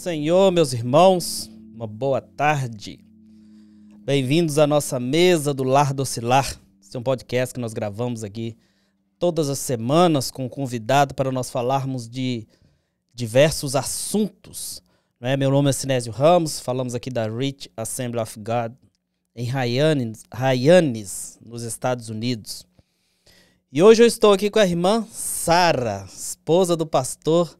Senhor, meus irmãos, uma boa tarde. Bem-vindos à nossa mesa do Lar Ocilar. Esse é um podcast que nós gravamos aqui todas as semanas com um convidado para nós falarmos de diversos assuntos. Né? Meu nome é Sinésio Ramos, falamos aqui da Rich Assembly of God em Ryanes, nos Estados Unidos. E hoje eu estou aqui com a irmã Sara, esposa do pastor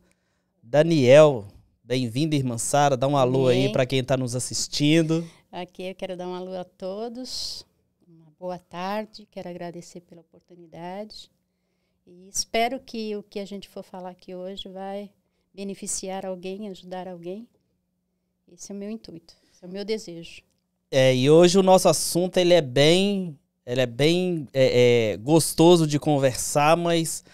Daniel, Bem-vinda, irmã Sara. Dá um alô Amém. aí para quem está nos assistindo. Aqui eu quero dar um alô a todos. Uma boa tarde. Quero agradecer pela oportunidade. E espero que o que a gente for falar aqui hoje vai beneficiar alguém, ajudar alguém. Esse é o meu intuito, esse é o meu desejo. É, e hoje o nosso assunto ele é bem, ele é bem é, é, gostoso de conversar, mas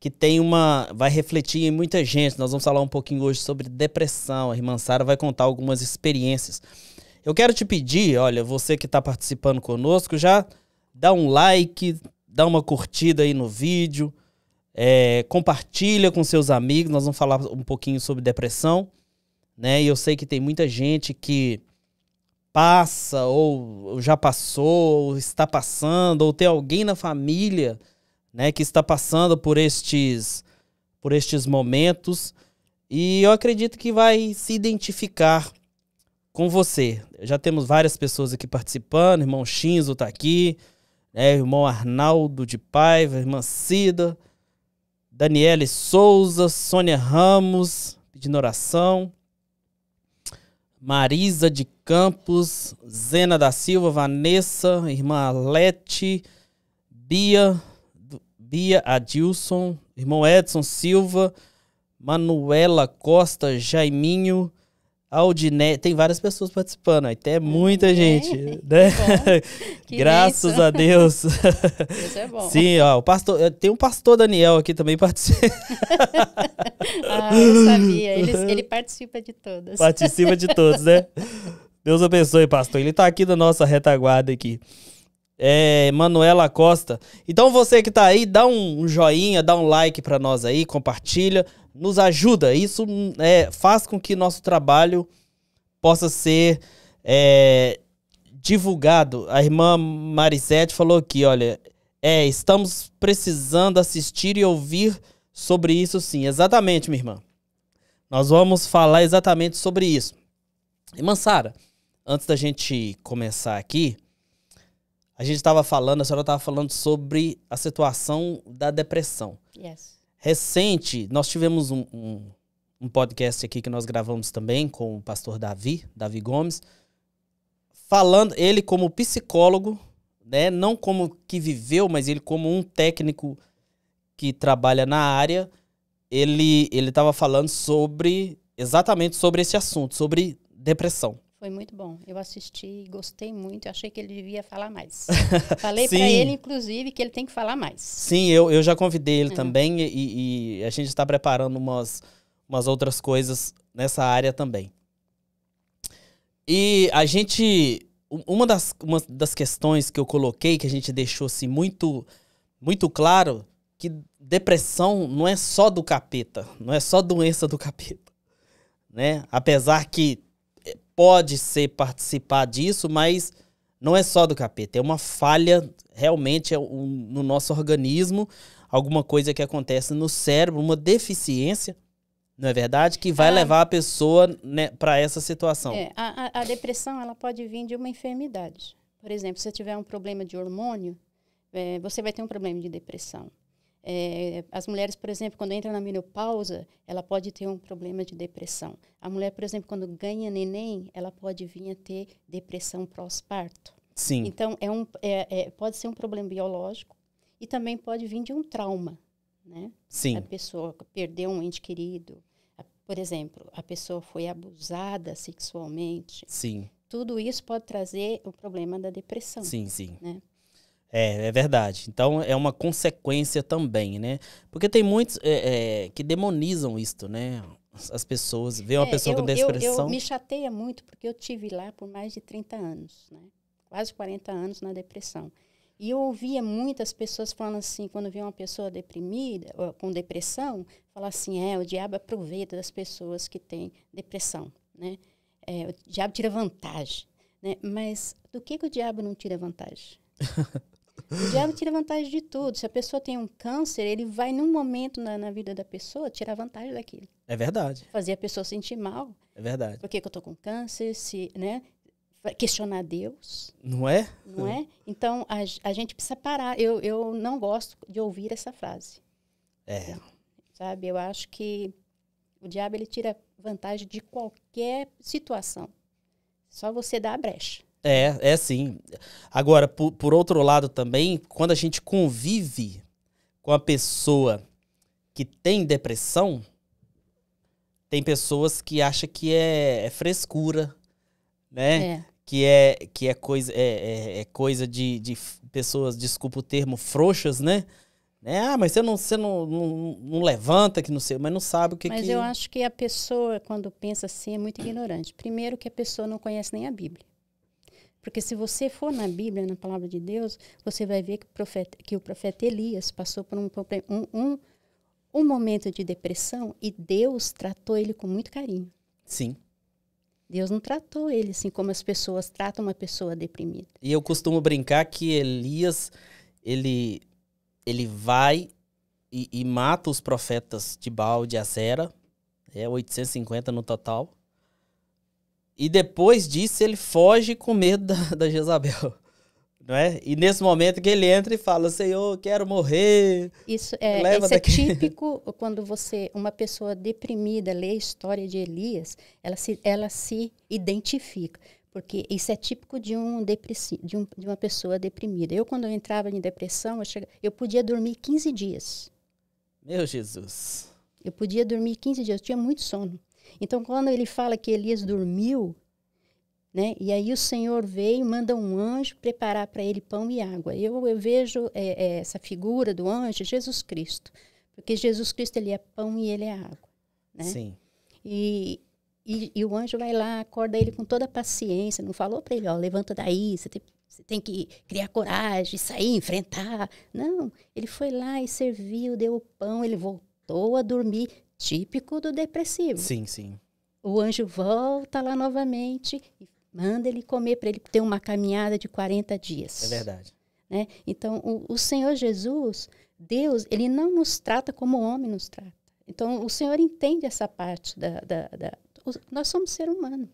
que tem uma. vai refletir em muita gente. Nós vamos falar um pouquinho hoje sobre depressão. A irmã Sara vai contar algumas experiências. Eu quero te pedir, olha, você que está participando conosco, já dá um like, dá uma curtida aí no vídeo, é, compartilha com seus amigos. Nós vamos falar um pouquinho sobre depressão, né? E eu sei que tem muita gente que passa ou já passou, ou está passando, ou tem alguém na família né, que está passando por estes, por estes momentos e eu acredito que vai se identificar com você. Já temos várias pessoas aqui participando, irmão Shinzo está aqui, né, irmão Arnaldo de Paiva, irmã Cida, Daniele Souza, Sônia Ramos pedindo oração, Marisa de Campos, Zena da Silva, Vanessa, irmã Alete, Bia, Bia Adilson, irmão Edson Silva, Manuela Costa, Jaiminho, Aldiné. tem várias pessoas participando, até muita uhum. é, gente, né? Graças isso. a Deus. Isso é bom. Sim, ó, o pastor, eh, tem um pastor Daniel aqui também participando. ah, eu sabia, ele, ele participa de todas. Participa de todos, né? Deus abençoe, pastor. Ele está aqui na nossa retaguarda aqui é, Manuela Costa. Então você que tá aí, dá um joinha, dá um like para nós aí, compartilha, nos ajuda. Isso hum, é, faz com que nosso trabalho possa ser é, divulgado. A irmã Marisete falou aqui, olha, é, estamos precisando assistir e ouvir sobre isso sim. Exatamente, minha irmã. Nós vamos falar exatamente sobre isso. Irmã Sara, antes da gente começar aqui, a gente estava falando, a senhora estava falando sobre a situação da depressão. Yes. Recente, nós tivemos um, um, um podcast aqui que nós gravamos também com o pastor Davi, Davi Gomes, falando, ele como psicólogo, né, não como que viveu, mas ele como um técnico que trabalha na área, ele ele estava falando sobre exatamente sobre esse assunto, sobre depressão. Foi muito bom. Eu assisti, gostei muito. Eu achei que ele devia falar mais. Falei para ele, inclusive, que ele tem que falar mais. Sim, eu, eu já convidei ele uhum. também e, e, a gente está preparando umas, umas outras coisas nessa área também. E a gente. Uma das, uma das questões que eu coloquei, que a gente deixou assim, muito, muito claro, que depressão não é só do capeta, não é só doença do capeta. Né? Apesar que pode ser participar disso, mas não é só do capeta, é uma falha realmente é um, no nosso organismo, alguma coisa que acontece no cérebro, uma deficiência, não é verdade, que vai ah, levar a pessoa né, para essa situação. É, a, a, depressão ela pode vir de uma enfermidade. Por exemplo, se você tiver um problema de hormônio, é, você vai ter um problema de depressão. É, as mulheres, por exemplo, quando entram na menopausa, ela pode ter um problema de depressão. A mulher, por exemplo, quando ganha neném, ela pode vir a ter depressão pós-parto. Sim. Então, é um, é, é, pode ser um problema biológico e também pode vir de um trauma, né? Sim. A pessoa perdeu um ente querido. A, por exemplo, a pessoa foi abusada sexualmente. Sim. Tudo isso pode trazer o problema da depressão. Sim, sim. Né? É, é verdade. Então é uma consequência também, né? Porque tem muitos é, é, que demonizam isto, né? As pessoas, vê uma é, pessoa eu, com depressão. Eu, eu, me chateia muito porque eu tive lá por mais de 30 anos, né? Quase 40 anos na depressão. E eu ouvia muitas pessoas falando assim, quando via uma pessoa deprimida, com depressão, falar assim, é, o diabo aproveita das pessoas que têm depressão, né? É, o diabo tira vantagem, né? Mas do que, que o diabo não tira vantagem? O diabo tira vantagem de tudo. Se a pessoa tem um câncer, ele vai num momento na, na vida da pessoa tirar vantagem daquilo. É verdade. Fazer a pessoa sentir mal. É verdade. Por que, que eu tô com câncer? Se, né? Questionar Deus. Não é? Não é? Então, a, a gente precisa parar. Eu, eu não gosto de ouvir essa frase. É. sabe? Eu acho que o diabo ele tira vantagem de qualquer situação. Só você dá a brecha. É, é sim. Agora, por, por outro lado também, quando a gente convive com a pessoa que tem depressão, tem pessoas que acham que é, é frescura, né? É. Que, é, que é coisa, é, é, é coisa de, de pessoas, desculpa o termo, frouxas, né? né? Ah, mas você, não, você não, não, não levanta, que não sei, mas não sabe o que Mas que... eu acho que a pessoa, quando pensa assim, é muito ignorante. Primeiro que a pessoa não conhece nem a Bíblia. Porque se você for na Bíblia, na palavra de Deus, você vai ver que o profeta, que o profeta Elias passou por um, um, um momento de depressão e Deus tratou ele com muito carinho. Sim. Deus não tratou ele assim como as pessoas tratam uma pessoa deprimida. E eu costumo brincar que Elias, ele, ele vai e, e mata os profetas de Baal de Azera, é 850 no total. E depois disso ele foge com medo da, da Jezabel. Não é? E nesse momento que ele entra e fala, Senhor, quero morrer. Isso é, isso é típico quando você, uma pessoa deprimida, lê a história de Elias, ela se, ela se identifica. Porque isso é típico de, um de, um, de uma pessoa deprimida. Eu, quando eu entrava em depressão, eu, chegava, eu podia dormir 15 dias. Meu Jesus. Eu podia dormir 15 dias, eu tinha muito sono. Então, quando ele fala que Elias dormiu, né? E aí o Senhor veio, manda um anjo preparar para ele pão e água. Eu, eu vejo é, é, essa figura do anjo, Jesus Cristo, porque Jesus Cristo ele é pão e ele é água, né? Sim. E, e, e o anjo vai lá, acorda ele com toda a paciência, não falou para ele, ó, levanta daí, você tem, você tem que criar coragem, sair, enfrentar. Não, ele foi lá e serviu, deu o pão, ele voltou a dormir, típico do depressivo. Sim, sim. O anjo volta lá novamente e manda ele comer para ele ter uma caminhada de 40 dias. É verdade. Né? Então, o, o, Senhor Jesus, Deus, ele não nos trata como o homem nos trata. Então, o Senhor entende essa parte da. da, da o, nós somos ser humano.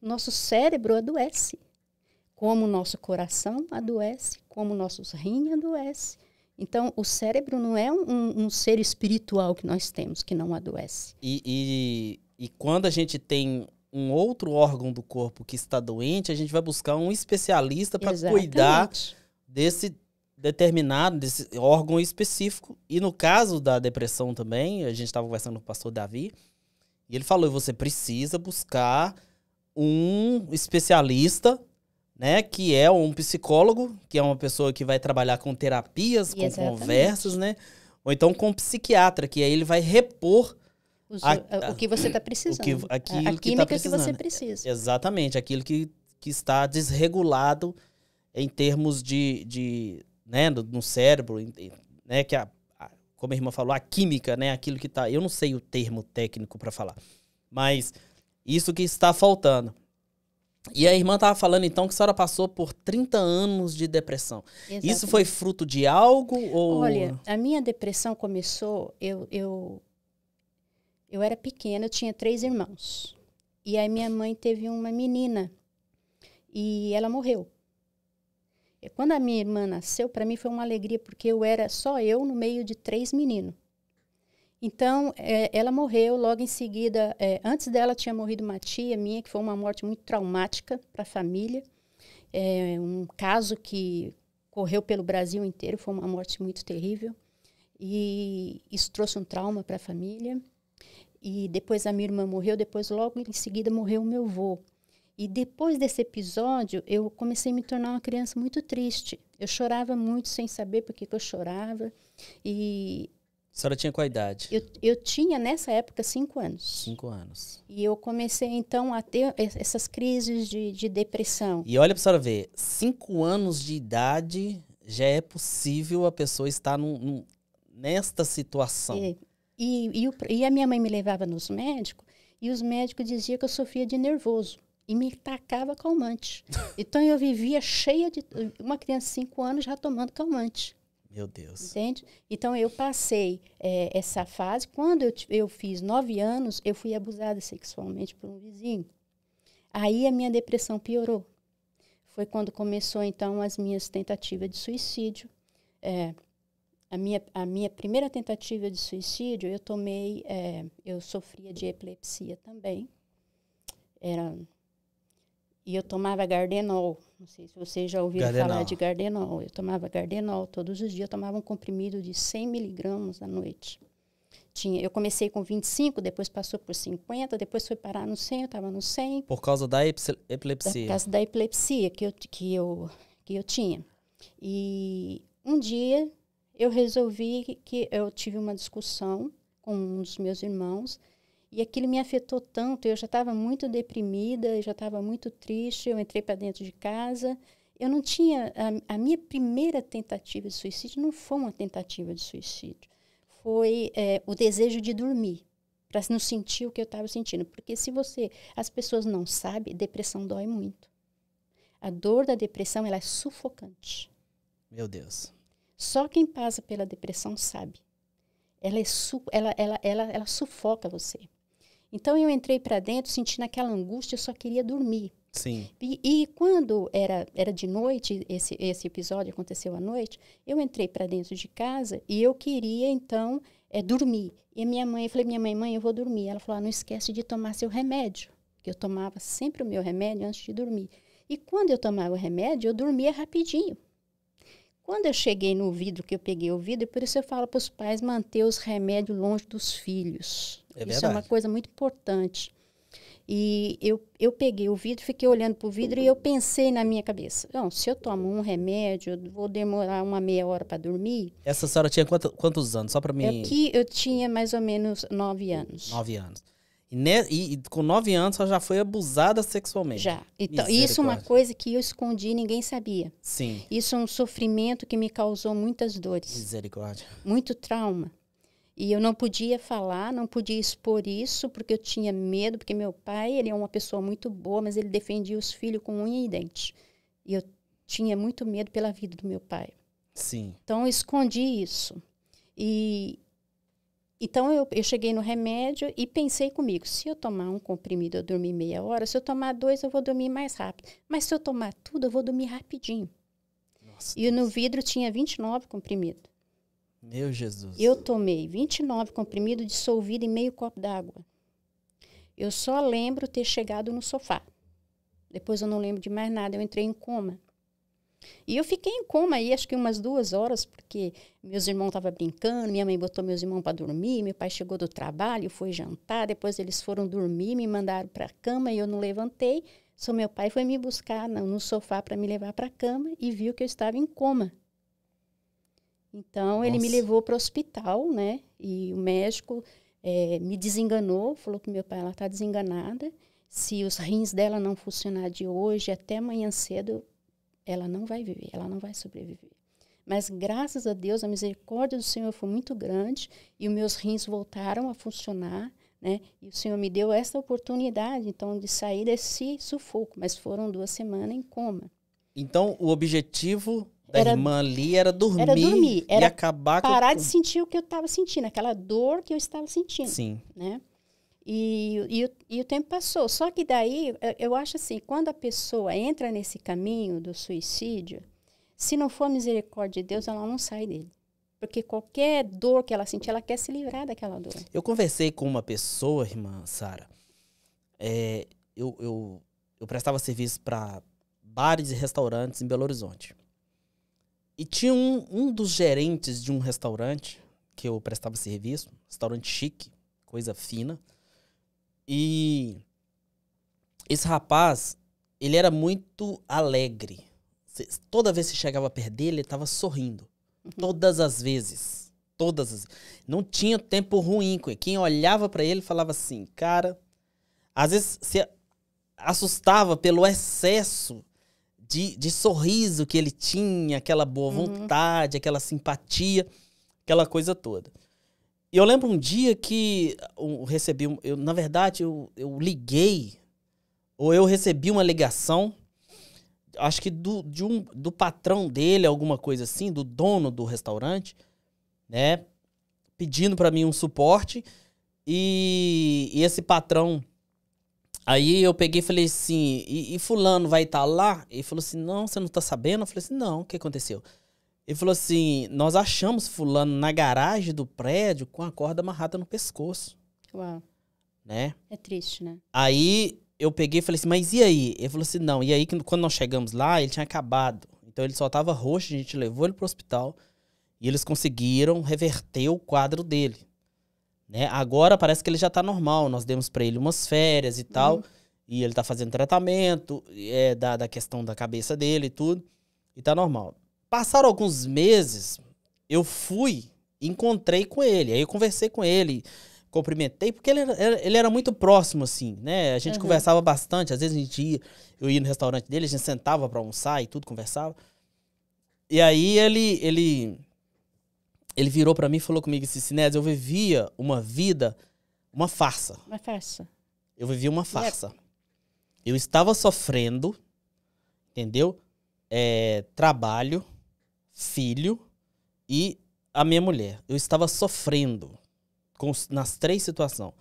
Nosso cérebro adoece, como o nosso coração adoece, como nossos rins adoece então, o cérebro não é um, um ser espiritual que nós temos, que não adoece. E, e, e quando a gente tem um outro órgão do corpo que está doente, a gente vai buscar um especialista para cuidar desse determinado, desse órgão específico. E no caso da depressão também, a gente estava conversando com o pastor Davi, e ele falou: você precisa buscar um especialista né? Que é um psicólogo, que é uma pessoa que vai trabalhar com terapias, com Exatamente. conversas, né? Ou então com um psiquiatra, que aí ele vai repor Os, a, a, é, o que você está precisando. Que, a química que, tá que você precisa. Exatamente, aquilo que, que está desregulado em termos de, de né, no, no cérebro, né? Que a, como a irmã falou, a química, né? Aquilo que está. Eu não sei o termo técnico para falar, mas isso que está faltando. E a irmã estava falando então que a senhora passou por 30 anos de depressão. Exatamente. Isso foi fruto de algo ou Olha, a minha depressão começou, eu eu eu era pequena, eu tinha três irmãos. E aí minha mãe teve uma menina e ela morreu. E quando a minha irmã nasceu, para mim foi uma alegria porque eu era só eu no meio de três meninos. Então, é, ela morreu logo em seguida. É, antes dela tinha morrido uma tia minha, que foi uma morte muito traumática para a família. É, um caso que correu pelo Brasil inteiro, foi uma morte muito terrível. E isso trouxe um trauma para a família. E depois a minha irmã morreu, depois logo em seguida morreu o meu avô. E depois desse episódio, eu comecei a me tornar uma criança muito triste. Eu chorava muito sem saber por que, que eu chorava. E a senhora tinha qual idade? Eu, eu tinha, nessa época, cinco anos. Cinco anos. E eu comecei, então, a ter essas crises de, de depressão. E olha para a senhora ver, cinco anos de idade já é possível a pessoa estar num, num, nesta situação. E, é, e, e, o, e a minha mãe me levava nos médicos, e os médicos diziam que eu sofria de nervoso e me tacava calmante. Então eu vivia cheia de. Uma criança de 5 anos já tomando calmante. Meu Deus. Entende? Então eu passei é, essa fase. Quando eu, eu fiz nove anos, eu fui abusada sexualmente por um vizinho. Aí a minha depressão piorou. Foi quando começou então as minhas tentativas de suicídio. É, a minha, a minha primeira tentativa de suicídio, eu tomei, é, eu sofria de epilepsia também. Era, e eu tomava Gardenol, não sei se vocês já ouviram Gardenal. falar de Gardenol. Eu tomava Gardenol todos os dias, eu tomava um comprimido de 100 miligramas à noite. Tinha, eu comecei com 25, depois passou por 50, depois foi parar no 100, eu estava no 100. Por causa da epilepsia? Por causa da epilepsia que eu, que eu, que eu tinha. E um dia eu resolvi que eu tive uma discussão com um dos meus irmãos e aquilo me afetou tanto. Eu já estava muito deprimida, já estava muito triste. Eu entrei para dentro de casa. Eu não tinha. A, a, minha primeira tentativa de suicídio não foi uma tentativa de suicídio. Foi é, o desejo de dormir, para não sentir o que eu estava sentindo. Porque se você. As pessoas não sabem, depressão dói muito. A dor da depressão ela é sufocante. Meu Deus. Só quem passa pela depressão sabe. Ela, é ela, ela, ela, ela sufoca você. Então eu entrei para dentro, sentindo aquela angústia, eu só queria dormir. Sim. E, e, quando era, era de noite, esse, esse episódio aconteceu à noite, eu entrei para dentro de casa e eu queria, então, é, dormir. E minha mãe, eu falei, minha mãe, mãe, eu vou dormir. Ela falou, ah, não esquece de tomar seu remédio. Que eu tomava sempre o meu remédio antes de dormir. E quando eu tomava o remédio, eu dormia rapidinho. Quando eu cheguei no vidro, que eu peguei o vidro, por isso eu falo para os pais manter os remédios longe dos filhos. É isso verdade. é uma coisa muito importante. E eu, eu peguei o vidro, fiquei olhando para o vidro e eu pensei na minha cabeça: não, se eu tomo um remédio, eu vou demorar uma meia hora para dormir. Essa senhora tinha quantos, quantos anos? Só para é mim. Aqui eu tinha mais ou menos nove anos. Nove anos. E, ne, e, e, com nove anos ela já foi abusada sexualmente. Já. Então, isso é uma coisa que eu escondi e ninguém sabia. Sim. Isso é um sofrimento que me causou muitas dores. Misericórdia. Muito trauma. E eu não podia falar, não podia expor isso, porque eu tinha medo, porque meu pai, ele é uma pessoa muito boa, mas ele defendia os filhos com unha e dente. E eu tinha muito medo pela vida do meu pai. Sim. Então eu escondi isso. E, então eu, eu, cheguei no remédio e pensei comigo: se eu tomar um comprimido, eu dormi meia hora, se eu tomar dois, eu vou dormir mais rápido. Mas se eu tomar tudo, eu vou dormir rapidinho. Nossa, e no vidro tinha 29 comprimidos. Meu Jesus. Eu tomei 29 comprimidos dissolvido em meio copo d'água. Eu só lembro ter chegado no sofá. Depois eu não lembro de mais nada, eu entrei em coma. E eu fiquei em coma aí, acho que umas duas horas, porque meus irmãos estavam brincando, minha mãe botou meus irmãos para dormir, meu pai chegou do trabalho, foi jantar, depois eles foram dormir, me mandaram para a cama e eu não levantei. Só meu pai foi me buscar no sofá para me levar para a cama e viu que eu estava em coma. Então Nossa. ele me levou para o hospital, né? E o médico é, me desenganou, falou que meu pai ela está desenganada. Se os rins dela não funcionar de hoje até amanhã cedo, ela não vai viver, ela não vai sobreviver. Mas graças a Deus, a misericórdia do Senhor foi muito grande e os meus rins voltaram a funcionar, né? E o Senhor me deu essa oportunidade, então, de sair desse sufoco. Mas foram duas semanas em coma. Então, o objetivo da era, irmã ali era dormir, era dormir era acabar parar com... de sentir o que eu estava sentindo, aquela dor que eu estava sentindo. Sim. Né? E, e, e, o tempo passou. Só que daí, eu acho assim, quando a pessoa entra nesse caminho do suicídio, se não for a misericórdia de Deus, ela não sai dele. Porque qualquer dor que ela sentir, ela quer se livrar daquela dor. Eu conversei com uma pessoa, irmã Sara. É, eu, eu, eu prestava serviço para bares e restaurantes em Belo Horizonte. E tinha um, um dos gerentes de um restaurante que eu prestava serviço, restaurante chique, coisa fina e esse rapaz, ele era muito alegre. Toda vez que chegava perto dele, ele estava sorrindo. Uhum. Todas as vezes. Todas as Não tinha tempo ruim com ele. Quem olhava para ele falava assim, cara. Às vezes se assustava pelo excesso de, de sorriso que ele tinha, aquela boa uhum. vontade, uhum. aquela simpatia, aquela coisa toda. E eu lembro um dia que eu recebi, eu, na verdade, eu, eu liguei, ou eu recebi uma ligação, acho que do, de um, do patrão dele, alguma coisa assim, do dono do restaurante, né? Pedindo para mim um suporte. E, e, esse patrão. Aí eu peguei e falei assim: e, e Fulano vai estar tá lá? E falou assim: não, você não tá sabendo? Eu falei assim: não, o que aconteceu? Ele falou assim: nós achamos fulano na garagem do prédio com a corda amarrada no pescoço. Uau. Né? É triste, né? Aí eu peguei e falei assim, mas e aí? Ele falou assim, não. E aí, quando nós chegamos lá, ele tinha acabado. Então ele só tava roxo, a gente levou ele pro hospital e eles conseguiram reverter o quadro dele. Né? Agora parece que ele já tá normal. Nós demos para ele umas férias e tal. Uhum. E ele tá fazendo tratamento é, da, da questão da cabeça dele e tudo. E tá normal. Passaram alguns meses, eu fui, encontrei com ele. Aí eu conversei com ele, cumprimentei, porque ele era, ele era muito próximo, assim, né? A gente uhum. conversava bastante. Às vezes a gente ia, eu ia no restaurante dele, a gente sentava pra almoçar e tudo, conversava. E aí ele ele ele virou para mim e falou comigo assim, Sinés, eu vivia uma vida, uma farsa. Uma farsa. Eu vivia uma é farsa. Eu estava sofrendo, entendeu? É, trabalho, filho e a minha mulher. Eu estava sofrendo com, nas três situações.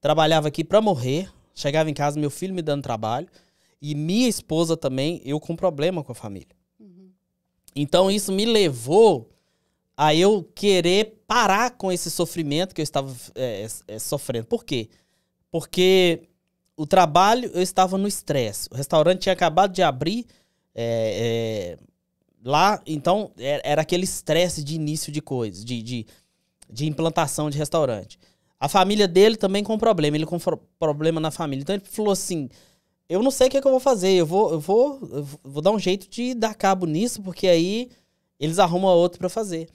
Trabalhava aqui para morrer, chegava em casa, meu filho me dando trabalho e minha esposa também, eu com problema com a família. Uhum. Então isso me levou a eu querer parar com esse sofrimento que eu estava é, é, sofrendo. Por quê? Porque o trabalho eu estava no estresse. O restaurante tinha acabado de abrir, é, é lá, então, é, era aquele estresse de início de coisas, de, de, de, implantação de restaurante. A família dele também com problema, ele com problema na família. Então ele falou assim: eu não sei o que, é que eu vou fazer, eu vou, eu vou, eu vou dar um jeito de dar cabo nisso, porque aí eles arrumam outro para fazer.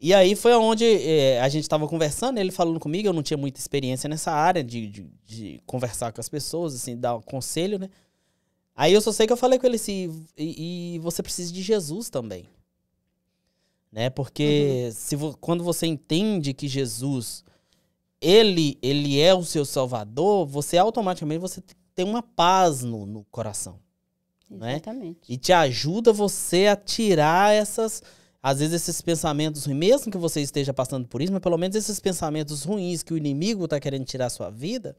E aí foi onde é, eh, a gente estava conversando, ele falando comigo, eu não tinha muita experiência nessa área de, de, de conversar com as pessoas, assim, dar um conselho, né? Aí eu só sei que eu falei com ele assim, e, e você precisa de Jesus também. Né? Porque uhum. se quando você entende que Jesus, ele, ele é o seu salvador, você automaticamente você tem uma paz no, no coração. Né? Exatamente. Né? E te ajuda você a tirar essas, às vezes esses pensamentos ruins, mesmo que você esteja passando por isso, mas pelo menos esses pensamentos ruins que o inimigo está querendo tirar a sua vida,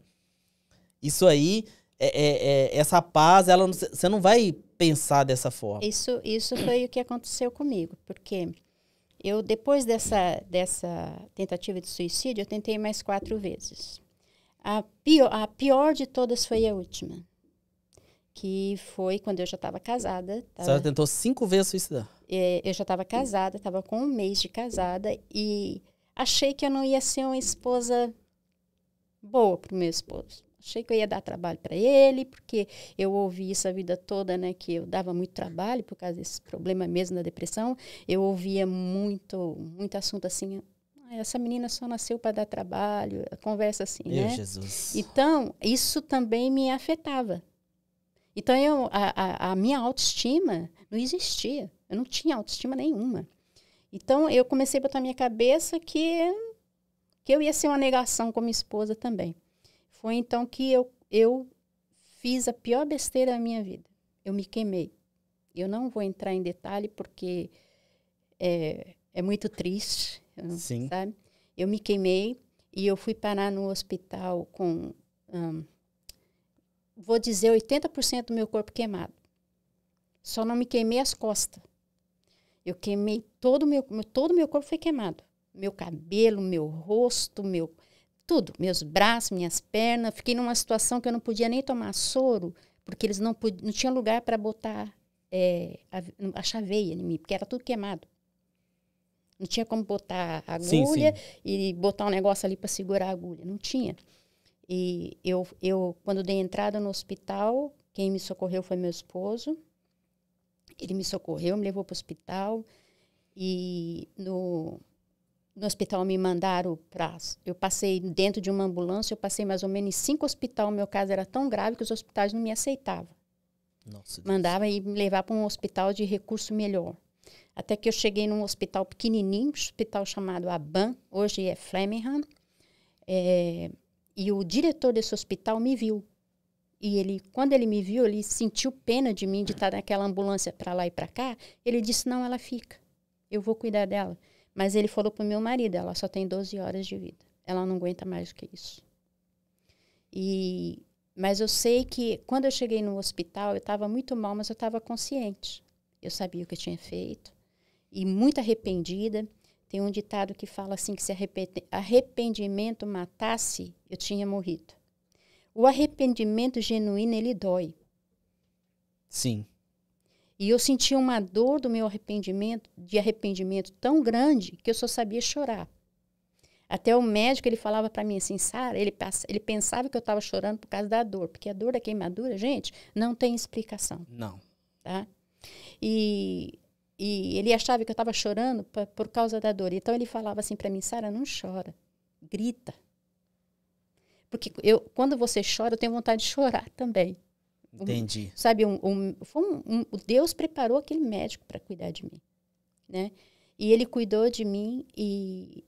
isso aí é, é, é, essa paz, ela você não vai pensar dessa forma. Isso, isso foi o que aconteceu comigo, porque eu depois dessa, dessa tentativa de suicídio, eu tentei mais quatro vezes. A pior, a pior de todas foi a última, que foi quando eu já estava casada. Tava, você tentou cinco vezes suicidar? É, eu já estava casada, estava com um mês de casada e achei que eu não ia ser uma esposa boa para o meu esposo. Achei que eu ia dar trabalho para ele, porque eu ouvi isso a vida toda, né? Que eu dava muito trabalho por causa desse problema mesmo da depressão. Eu ouvia muito, muito assunto assim. Ah, essa menina só nasceu para dar trabalho, conversa assim, Meu né? Jesus. Então, isso também me afetava. Então, eu, a, a, a minha autoestima não existia. Eu não tinha autoestima nenhuma. Então, eu comecei a botar na minha cabeça que, que eu ia ser uma negação como esposa também. Foi então que eu, eu fiz a pior besteira da minha vida. Eu me queimei. Eu não vou entrar em detalhe porque é, é muito triste, Sim. sabe? Eu me queimei e eu fui parar no hospital com, hum, vou dizer, 80% do meu corpo queimado. Só não me queimei as costas. Eu queimei todo o meu, todo meu corpo foi queimado. Meu cabelo, meu rosto, meu tudo, meus braços, minhas pernas. Fiquei numa situação que eu não podia nem tomar soro, porque eles não, podiam, não tinham lugar para botar é, a, a chaveia em mim, porque era tudo queimado. Não tinha como botar agulha sim, sim. e botar um negócio ali para segurar a agulha. Não tinha. E eu, eu, quando dei entrada no hospital, quem me socorreu foi meu esposo. Ele me socorreu, me levou para o hospital. E no, no hospital me mandaram para. Eu passei dentro de uma ambulância, eu passei mais ou menos em cinco hospitais. meu caso era tão grave que os hospitais não me aceitavam. Nossa Mandava Deus. e me levar para um hospital de recurso melhor. Até que eu cheguei num hospital pequenininho, um hospital chamado Aban, hoje é Flemingham, É, e o diretor desse hospital me viu. E ele, quando ele me viu, ele sentiu pena de mim de estar naquela ambulância para lá e para cá. Ele disse: "Não, ela fica. Eu vou cuidar dela." Mas ele falou para o meu marido, ela só tem 12 horas de vida. Ela não aguenta mais do que isso. E mas eu sei que quando eu cheguei no hospital, eu estava muito mal, mas eu estava consciente. Eu sabia o que eu tinha feito e muito arrependida. Tem um ditado que fala assim que se arrependimento matasse, eu tinha morrido. O arrependimento genuíno ele dói. Sim. E eu sentia uma dor do meu arrependimento, de arrependimento tão grande que eu só sabia chorar. Até o médico ele falava para mim assim, Sara, ele, ele pensava que eu estava chorando por causa da dor, porque a dor da queimadura, gente, não tem explicação. Não. Tá? E, e ele achava que eu estava chorando pra, por causa da dor. Então ele falava assim para mim, Sara, não chora, grita. Porque eu, quando você chora, eu tenho vontade de chorar também. Entendi. Um, sabe, um, um, um, Deus preparou aquele médico para cuidar de mim, né? E ele cuidou de mim e,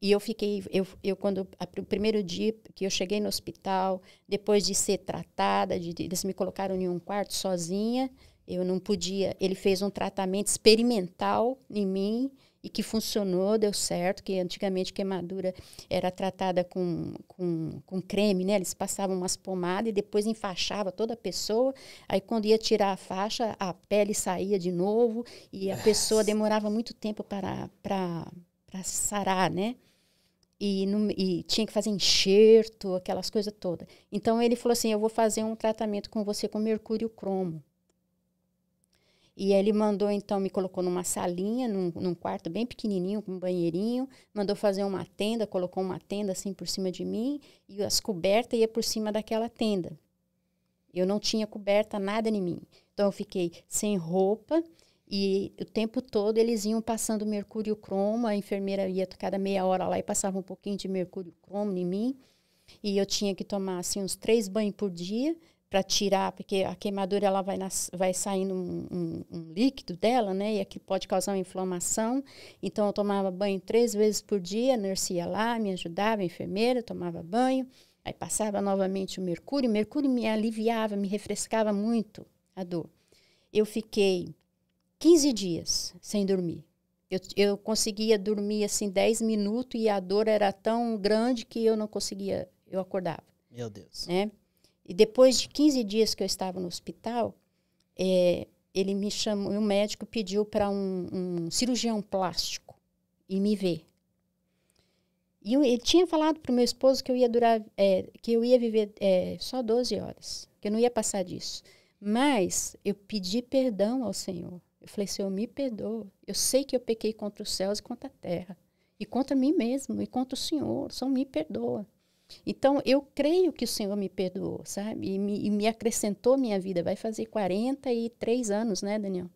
e eu fiquei, eu, eu quando, a, o primeiro dia que eu cheguei no hospital, depois de ser tratada, de, eles me colocaram em um quarto sozinha, eu não podia, ele fez um tratamento experimental em mim, e que funcionou, deu certo, que antigamente queimadura era tratada com, com, com creme, né? Eles passavam umas pomadas e depois enfaixava toda a pessoa. Aí quando ia tirar a faixa, a pele saía de novo e a pessoa demorava muito tempo para, para, para sarar, né? E, no, e, tinha que fazer enxerto, aquelas coisas todas. Então ele falou assim: Eu vou fazer um tratamento com você com mercúrio cromo. E ele mandou, então, me colocou numa salinha, num, num, quarto bem pequenininho, com um banheirinho. Mandou fazer uma tenda, colocou uma tenda assim por cima de mim. E as cobertas ia por cima daquela tenda. Eu não tinha coberta, nada em mim. Então, eu fiquei sem roupa. E o tempo todo eles iam passando mercúrio cromo. A enfermeira ia cada meia hora lá e passava um pouquinho de mercúrio cromo em mim. E eu tinha que tomar, assim, uns três banhos por dia para tirar, porque a queimadura ela vai, nas, vai saindo um, um, um, líquido dela, né? E aqui é pode causar uma inflamação. Então eu tomava banho três vezes por dia, a nurse ia lá, me ajudava, a enfermeira, tomava banho, aí passava novamente o mercúrio. O mercúrio me aliviava, me refrescava muito a dor. Eu fiquei 15 dias sem dormir. Eu, eu, conseguia dormir assim 10 minutos e a dor era tão grande que eu não conseguia, eu acordava. Meu Deus. Né? E depois de 15 dias que eu estava no hospital, é, ele me chamou, o médico pediu para um, um, cirurgião plástico e me ver. E eu, ele tinha falado para o meu esposo que eu ia durar, é, que eu ia viver é, só 12 horas, que eu não ia passar disso. Mas eu pedi perdão ao Senhor. Eu falei, Senhor, me perdoa. Eu sei que eu pequei contra os céus e contra a terra. E contra mim mesmo, e contra o Senhor. Só me perdoa. Então, eu creio que o Senhor me perdoou, sabe? E me, e me acrescentou minha vida. Vai fazer 43 anos, né, Daniel?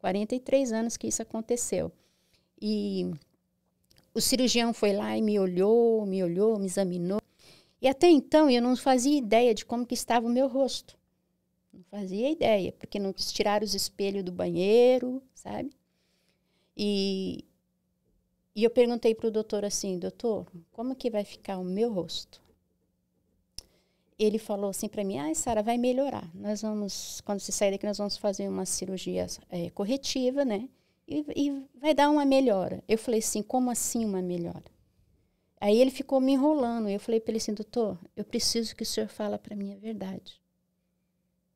43 anos que isso aconteceu. E o cirurgião foi lá e me olhou, me olhou, me examinou. E até então eu não fazia ideia de como que estava o meu rosto. Não fazia ideia, porque não tiraram os espelhos do banheiro, sabe? E, e eu perguntei para o doutor assim, doutor, como que vai ficar o meu rosto? Ele falou assim para mim, ai, ah, Sara, vai melhorar. Nós vamos, quando você sair daqui, nós vamos fazer uma cirurgia é, corretiva, né? E, e vai dar uma melhora. Eu falei assim, como assim uma melhora? Aí ele ficou me enrolando. Eu falei para ele assim, doutor, eu preciso que o senhor fala para mim a verdade.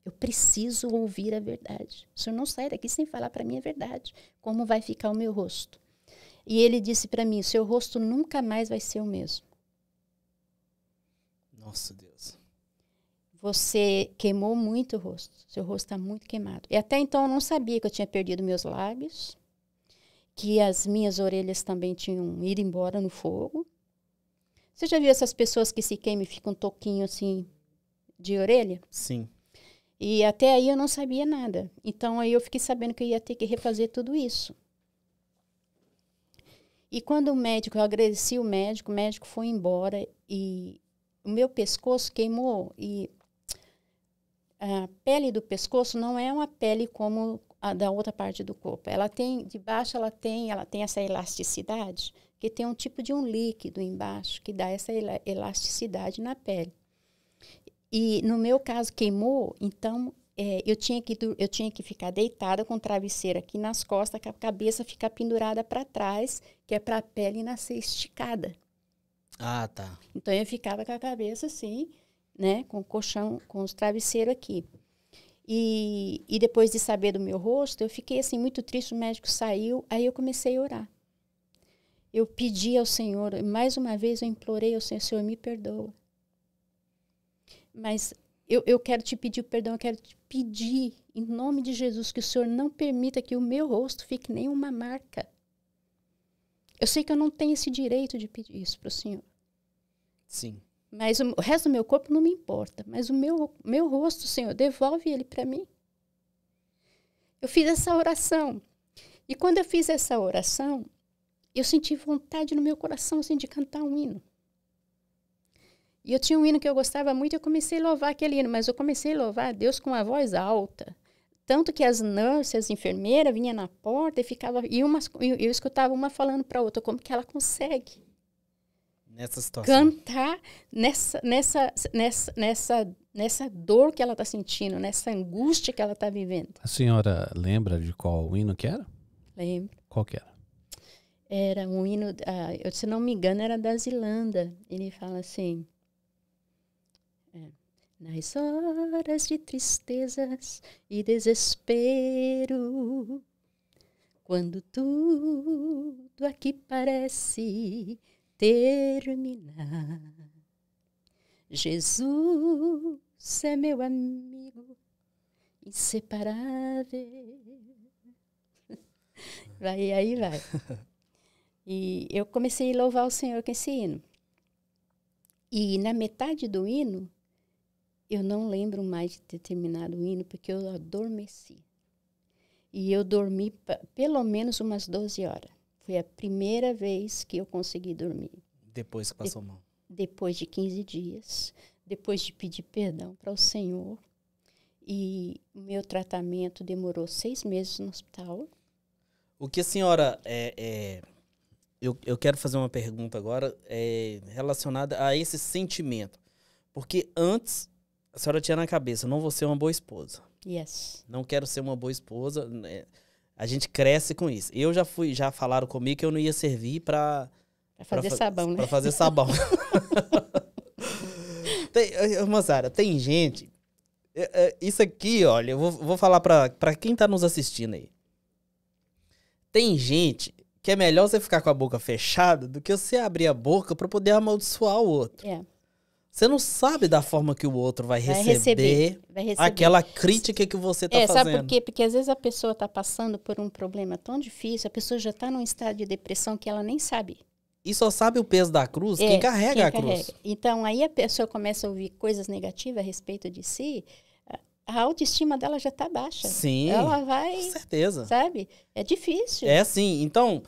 Eu preciso ouvir a verdade. O senhor não sai daqui sem falar para mim a verdade. Como vai ficar o meu rosto? E ele disse para mim: seu rosto nunca mais vai ser o mesmo. Nossa Deus. Você queimou muito o rosto. Seu rosto está muito queimado. E até então eu não sabia que eu tinha perdido meus lábios, que as minhas orelhas também tinham ido embora no fogo. Você já viu essas pessoas que se queimam e ficam um toquinho assim de orelha? Sim. E até aí eu não sabia nada. Então aí eu fiquei sabendo que eu ia ter que refazer tudo isso. E quando o médico, eu agradeci o médico, o médico foi embora e o meu pescoço queimou. E a pele do pescoço não é uma pele como a da outra parte do corpo. Ela tem, de baixo ela tem, ela tem essa elasticidade, que tem um tipo de um líquido embaixo que dá essa elasticidade na pele. E no meu caso queimou, então é, eu, tinha que, eu tinha que ficar deitada com o travesseiro aqui nas costas, com a cabeça ficar pendurada para trás, que é para a pele nascer esticada. Ah, tá. Então eu ficava com a cabeça assim, né, com o colchão, com os travesseiros aqui. E, e depois de saber do meu rosto, eu fiquei assim muito triste, o médico saiu, aí eu comecei a orar. Eu pedi ao Senhor, mais uma vez eu implorei ao Senhor, Senhor, me perdoa. Mas eu, eu quero te pedir perdão, eu quero te pedir, em nome de Jesus, que o Senhor não permita que o meu rosto fique nenhuma marca. Eu sei que eu não tenho esse direito de pedir isso para o Senhor. Sim. Mas o, o, resto do meu corpo não me importa. Mas o meu, meu rosto, Senhor, devolve ele para mim. Eu fiz essa oração. E quando eu fiz essa oração, eu senti vontade no meu coração assim, de cantar um hino. E eu tinha um hino que eu gostava muito, eu comecei a louvar aquele hino, mas eu comecei a louvar a Deus com a voz alta. Tanto que as nurses, as enfermeiras, vinham na porta e ficava e uma, eu, eu escutava uma falando para a outra, como que ela consegue nessa situação. cantar nessa, nessa, nessa, nessa, nessa dor que ela está sentindo, nessa angústia que ela está vivendo. A senhora lembra de qual hino que era? Lembro. Qual que era? Era um hino, ah, eu, se não me engano, era da Zilanda. Ele fala assim, nas horas de tristezas e desespero, quando tudo aqui parece terminar, Jesus é meu amigo inseparável. Vai, aí vai. E eu comecei a louvar o Senhor com esse hino. E na metade do hino, eu não lembro mais de determinado hino, porque eu adormeci. E eu dormi pelo menos umas 12 horas. Foi a primeira vez que eu consegui dormir. Depois que passou de mal. Depois de 15 dias, depois de pedir perdão para o Senhor. E meu tratamento demorou seis meses no hospital. O que a senhora. É, é, eu, eu quero fazer uma pergunta agora é, relacionada a esse sentimento. Porque antes a senhora tinha na cabeça, não vou ser uma boa esposa. Yes. Não quero ser uma boa esposa. Né? A gente cresce com isso. Eu já fui, já falaram comigo que eu não ia servir para fazer pra, sabão, né? Para fazer sabão. moçada, tem gente. É, é, isso aqui, olha, eu vou, vou falar para quem tá nos assistindo aí. Tem gente que é melhor você ficar com a boca fechada do que você abrir a boca para poder amaldiçoar o outro. É. Yeah. Você não sabe da forma que o outro vai receber, vai receber, vai receber. aquela crítica que você está é, fazendo. Sabe por quê? Porque às vezes a pessoa está passando por um problema tão difícil, a pessoa já está num estado de depressão que ela nem sabe. E só sabe o peso da cruz é, quem carrega quem a carrega. cruz. Então aí a pessoa começa a ouvir coisas negativas a respeito de si, a autoestima dela já está baixa. Sim. Ela vai. Com certeza. Sabe? É difícil. É sim. Então,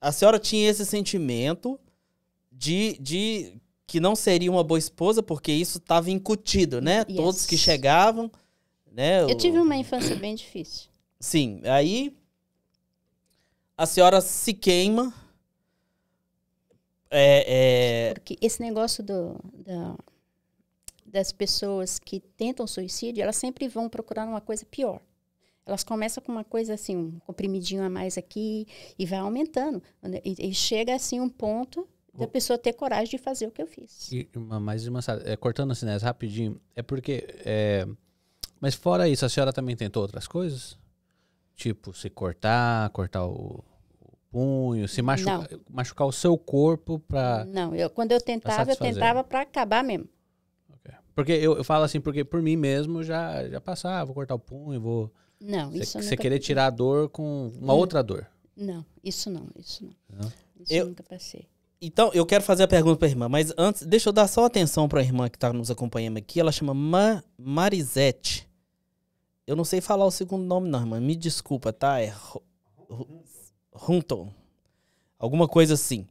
a senhora tinha esse sentimento de, de que não seria uma boa esposa, porque isso estava incutido, né? Yes. Todos que chegavam, né? Eu tive uma infância bem difícil. Sim, aí a senhora se queima. É, é... Porque esse negócio do, do, das pessoas que tentam suicídio, elas sempre vão procurar uma coisa pior. Elas começam com uma coisa assim, um comprimidinho a mais aqui, e vai aumentando. E, e chega assim um ponto da pessoa ter coragem de fazer o que eu fiz. E uma, mais uma, é, cortando assim, né, rapidinho, é porque. É, mas fora isso, a senhora também tentou outras coisas? Tipo, se cortar, cortar o, o punho, se machucar, machucar o seu corpo para. Não, eu, quando eu tentava, eu tentava para acabar mesmo. Porque eu, eu, falo assim, porque por mim mesmo já, já passava, vou cortar o punho, vou. Não, cê, isso não. Você querer tirar a dor com uma outra dor. Não, isso não, isso não. não? Isso eu nunca passei. Então, eu quero fazer a pergunta para a irmã, mas antes, deixa eu dar só atenção para a irmã que está nos acompanhando aqui. Ela chama Ma Marisete. Eu não sei falar o segundo nome, não, irmã. Me desculpa, tá? É Runton. Alguma coisa assim.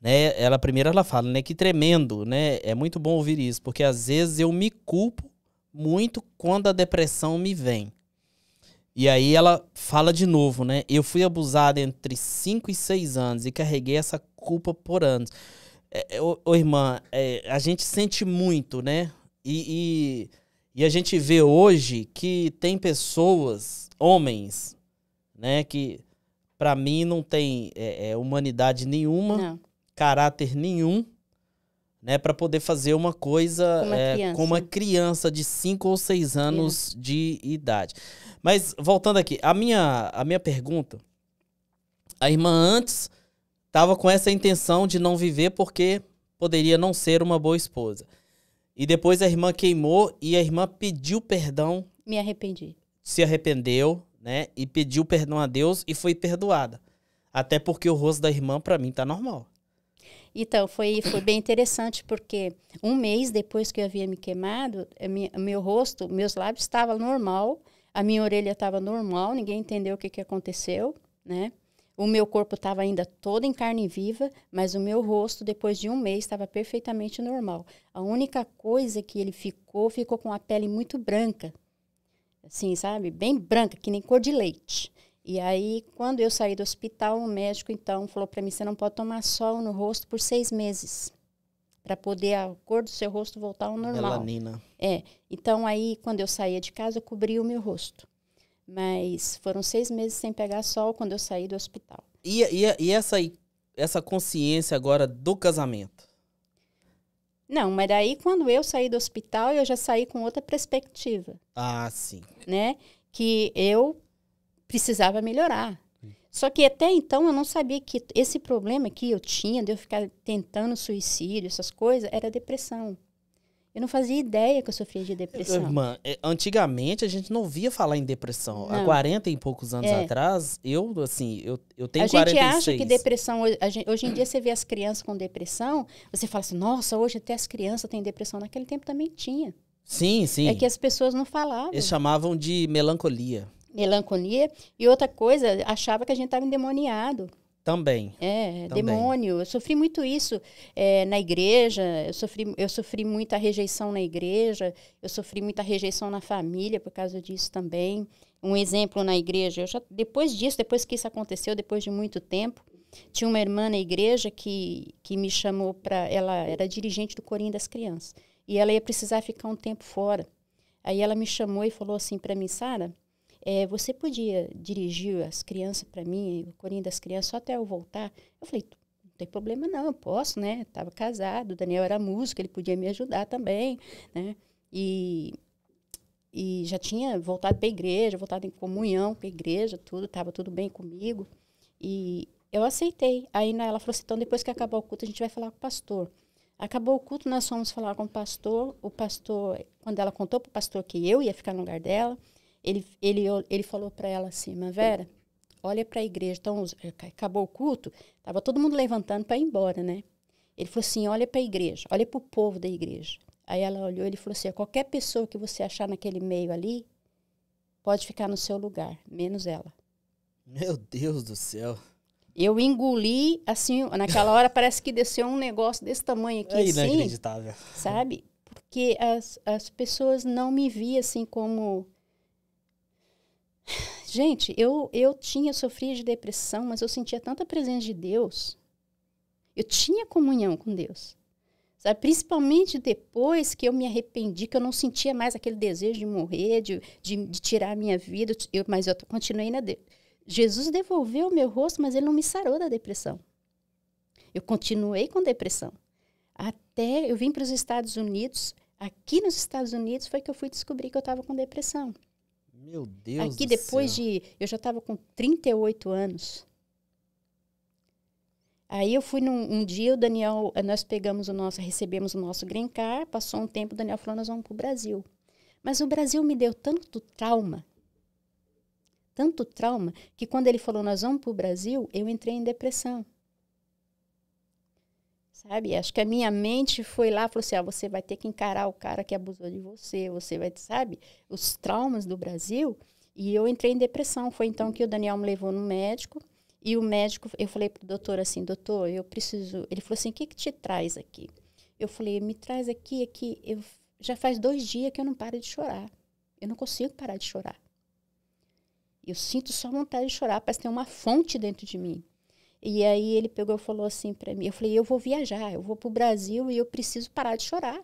Né? Ela primeiro ela fala, né, que tremendo, né? É muito bom ouvir isso, porque às vezes eu me culpo muito quando a depressão me vem. E aí ela fala de novo, né? Eu fui abusada entre 5 e 6 anos e carreguei essa culpa por anos. É, é, ô, ô irmã, é, a gente sente muito, né? E, e, e, a gente vê hoje que tem pessoas, homens, né? Que para mim não tem é, é, humanidade nenhuma, não. caráter nenhum né, para poder fazer uma coisa com uma, é, criança. Com uma criança de 5 ou 6 é. anos é. de idade. Mas voltando aqui, a minha, a minha pergunta, a irmã antes estava com essa intenção de não viver porque poderia não ser uma boa esposa. E depois a irmã queimou e a irmã pediu perdão. Me arrependi. Se arrependeu, né? E pediu perdão a Deus e foi perdoada. Até porque o rosto da irmã, para mim, tá normal. Então, foi, foi bem interessante, porque um mês depois que eu havia me queimado, minha, meu rosto, meus lábios estavam normal, a minha orelha estava normal, ninguém entendeu o que, que aconteceu, né? O meu corpo estava ainda todo em carne viva, mas o meu rosto, depois de um mês, estava perfeitamente normal. A única coisa que ele ficou, ficou com a pele muito branca. Assim, sabe? Bem branca, que nem cor de leite. E aí, quando eu saí do hospital, o médico então falou para mim: você não pode tomar sol no rosto por seis meses para poder a cor do seu rosto voltar ao normal. Melanina. É. Então aí, quando eu saía de casa, eu cobri o meu rosto. Mas foram seis meses sem pegar sol quando eu saí do hospital. E, e, e essa, essa consciência agora do casamento? Não, mas daí quando eu saí do hospital, eu já saí com outra perspectiva. Ah, sim. Né? Que eu precisava melhorar. Só que até então eu não sabia que esse problema que eu tinha, de eu ficar tentando suicídio, essas coisas, era depressão. Eu não fazia ideia que eu sofria de depressão. Irmã, é, antigamente a gente não ouvia falar em depressão. Não. Há 40 e poucos anos é. atrás, eu, assim, eu, eu tenho 46. A gente 46. acha que depressão... Hoje, hoje em dia você vê as crianças com depressão, você fala assim, nossa, hoje até as crianças têm depressão. Naquele tempo também tinha. Sim, sim. É que as pessoas não falavam. Eles chamavam de melancolia melancolia. E outra coisa, achava que a gente estava endemoniado. Também. É, Também. demônio. Eu sofri muito isso é, na igreja, eu sofri, eu sofri muita rejeição na igreja, eu sofri muita rejeição na família por causa disso também. Um exemplo na igreja, eu já, depois disso, depois que isso aconteceu, depois de muito tempo, tinha uma irmã na igreja que, que me chamou para. Ela era dirigente do Corim das Crianças e ela ia precisar ficar um tempo fora. Aí ela me chamou e falou assim para mim, Sara, é, você podia dirigir as crianças para mim, o corinho das crianças, só até eu voltar? Eu falei, não tem problema não, eu posso, né? Estava casado, o Daniel era músico, ele podia me ajudar também, né? E, e já tinha voltado para a igreja, voltado em comunhão com a igreja, tudo, estava tudo bem comigo. E eu aceitei. Aí ela falou assim, então depois que acabar o culto, a gente vai falar com o pastor. Acabou o culto, nós fomos falar com o pastor. O pastor, quando ela contou para o pastor que eu ia ficar no lugar dela, ele, ele, ele falou para ela assim, Vera, olha para a igreja. Então, acabou o culto, estava todo mundo levantando para ir embora, né? Ele falou assim, olha para a igreja, olha para o povo da igreja. Aí ela olhou e falou assim, qualquer pessoa que você achar naquele meio ali, pode ficar no seu lugar, menos ela. Meu Deus do céu. Eu engoli, assim, naquela hora parece que desceu um negócio desse tamanho aqui, é assim. Sabe? Porque as, as pessoas não me viam, assim, como Gente, eu, eu tinha, sofria de depressão, mas eu sentia tanta presença de Deus. Eu tinha comunhão com Deus. Sabe? Principalmente depois que eu me arrependi, que eu não sentia mais aquele desejo de morrer, de, de, de tirar a minha vida, eu, mas eu continuei na. De... Jesus devolveu o meu rosto, mas ele não me sarou da depressão. Eu continuei com depressão. Até eu vim para os Estados Unidos. Aqui nos Estados Unidos foi que eu fui descobrir que eu estava com depressão. Meu Deus Aqui, depois céu. de... Eu já estava com 38 anos. Aí eu fui num um dia, o Daniel, nós pegamos o nosso, recebemos o nosso green card, passou um tempo, o Daniel falou, nós vamos para o Brasil. Mas o Brasil me deu tanto trauma, tanto trauma, que quando ele falou, nós vamos para o Brasil, eu entrei em depressão sabe? Acho que a minha mente foi lá, falou assim, ah, você vai ter que encarar o cara que abusou de você, você vai, sabe? Os traumas do Brasil. E eu entrei em depressão. Foi então que o Daniel me levou no médico. E o médico, eu falei pro doutor assim, doutor, eu preciso... Ele falou assim, o que que te traz aqui? Eu falei, me traz aqui, aqui. É eu, já faz dois dias que eu não paro de chorar. Eu não consigo parar de chorar. Eu sinto só vontade de chorar, parece que tem uma fonte dentro de mim. E aí ele pegou e falou assim para mim, eu falei, eu vou viajar, eu vou pro Brasil e eu preciso parar de chorar.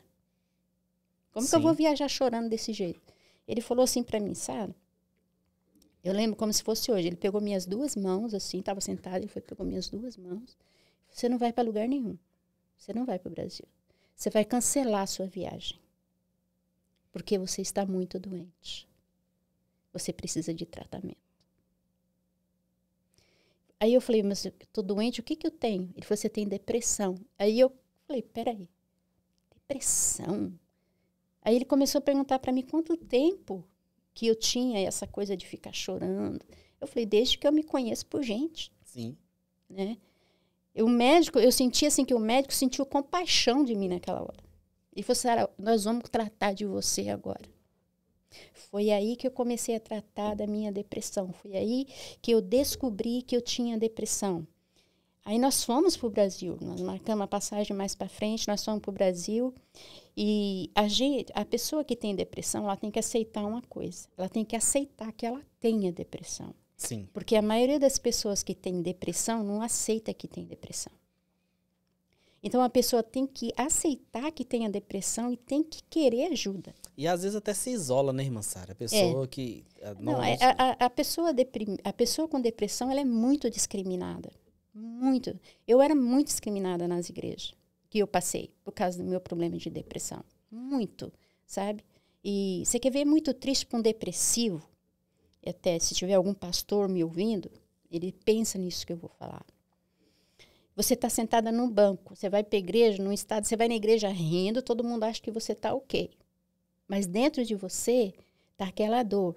Como Sim. que eu vou viajar chorando desse jeito? Ele falou assim para mim, sabe? Eu lembro como se fosse hoje. Ele pegou minhas duas mãos, assim, estava sentado, ele foi, pegou minhas duas mãos. Você não vai para lugar nenhum. Você não vai para o Brasil. Você vai cancelar a sua viagem. Porque você está muito doente. Você precisa de tratamento. Aí eu falei, mas eu tô doente, o que que eu tenho? Ele falou, você tem depressão. Aí eu falei, peraí, depressão? Aí ele começou a perguntar para mim quanto tempo que eu tinha essa coisa de ficar chorando. Eu falei, desde que eu me conheço por gente. Sim. Né? E o médico, eu senti assim que o médico sentiu compaixão de mim naquela hora. E falou, Sara, nós vamos tratar de você agora. Foi aí que eu comecei a tratar da minha depressão. Foi aí que eu descobri que eu tinha depressão. Aí nós fomos para o Brasil, nós marcamos a passagem mais para frente, nós fomos para o Brasil e a, gente, a pessoa que tem depressão, ela tem que aceitar uma coisa, ela tem que aceitar que ela tenha depressão. Sim. Porque a maioria das pessoas que tem depressão não aceita que tem depressão. Então a pessoa tem que aceitar que tem a depressão e tem que querer ajuda. E às vezes até se isola, né, irmã Sara? A é. pessoa é. que. Não, ah, não é a, a, pessoa deprim, a pessoa com depressão ela é muito discriminada. Muito. Eu era muito discriminada nas igrejas que eu passei por causa do meu problema de depressão. Muito, sabe? E você quer ver é muito triste para um depressivo? Até se tiver algum pastor me ouvindo, ele pensa nisso que eu vou falar. Você está sentada num banco, você vai para a igreja, num estado, você vai na igreja rindo, todo mundo acha que você está ok. Mas dentro de você está aquela dor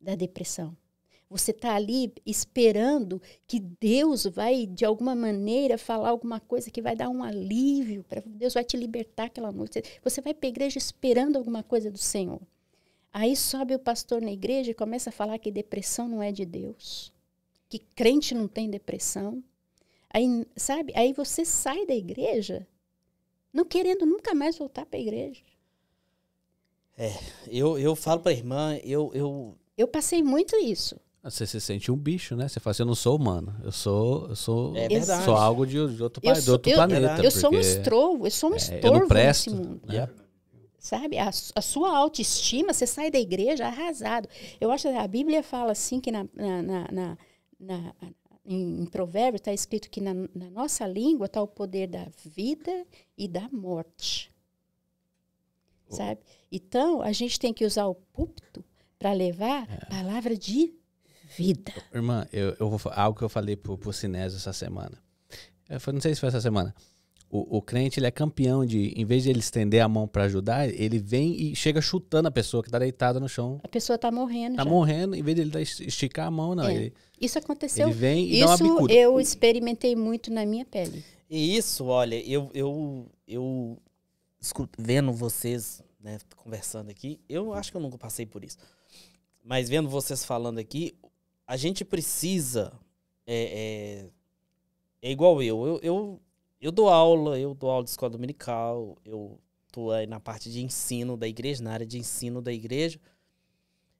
da depressão. Você está ali esperando que Deus vai, de alguma maneira, falar alguma coisa que vai dar um alívio. para Deus vai te libertar aquela noite. Você vai para a igreja esperando alguma coisa do Senhor. Aí sobe o pastor na igreja e começa a falar que depressão não é de Deus, que crente não tem depressão, Aí, sabe? Aí você sai da igreja não querendo nunca mais voltar para a igreja. É, eu, eu falo para a irmã, eu, eu... Eu passei muito isso. Ah, você se sente um bicho, né? Você fala assim, eu não sou humano. Eu sou, eu sou, é verdade. sou algo de, outro, sou, de outro eu, planeta. Eu, eu sou um estrovo, eu sou um é, estorvo eu não presto, nesse mundo. Né? É sabe? A, a, sua autoestima, você sai da igreja arrasado. Eu acho que a Bíblia fala assim que na, na, na, na, na em, em provérbio está escrito que na, na nossa língua está o poder da vida e da morte. Oh. Sabe? Então, a gente tem que usar o púlpito para levar é. palavra de vida. Irmã, eu, eu vou, algo que eu falei para pro Sinésio essa semana. Eu não sei se foi essa semana. O, o crente ele é campeão de, em vez de ele estender a mão para ajudar, ele vem e chega chutando a pessoa que está deitada no chão. A pessoa está morrendo. Está morrendo, em vez de ele esticar a mão, não. É. Ele, isso aconteceu. Ele vem e isso dá uma bicuda. eu experimentei muito na minha pele. E isso, olha, eu, eu, eu escuto, vendo vocês né, conversando aqui, eu acho que eu nunca passei por isso. Mas vendo vocês falando aqui, a gente precisa. É, é, é igual eu. Eu, eu eu dou aula, eu dou aula de escola dominical, eu tô aí na parte de ensino da igreja, na área de ensino da igreja.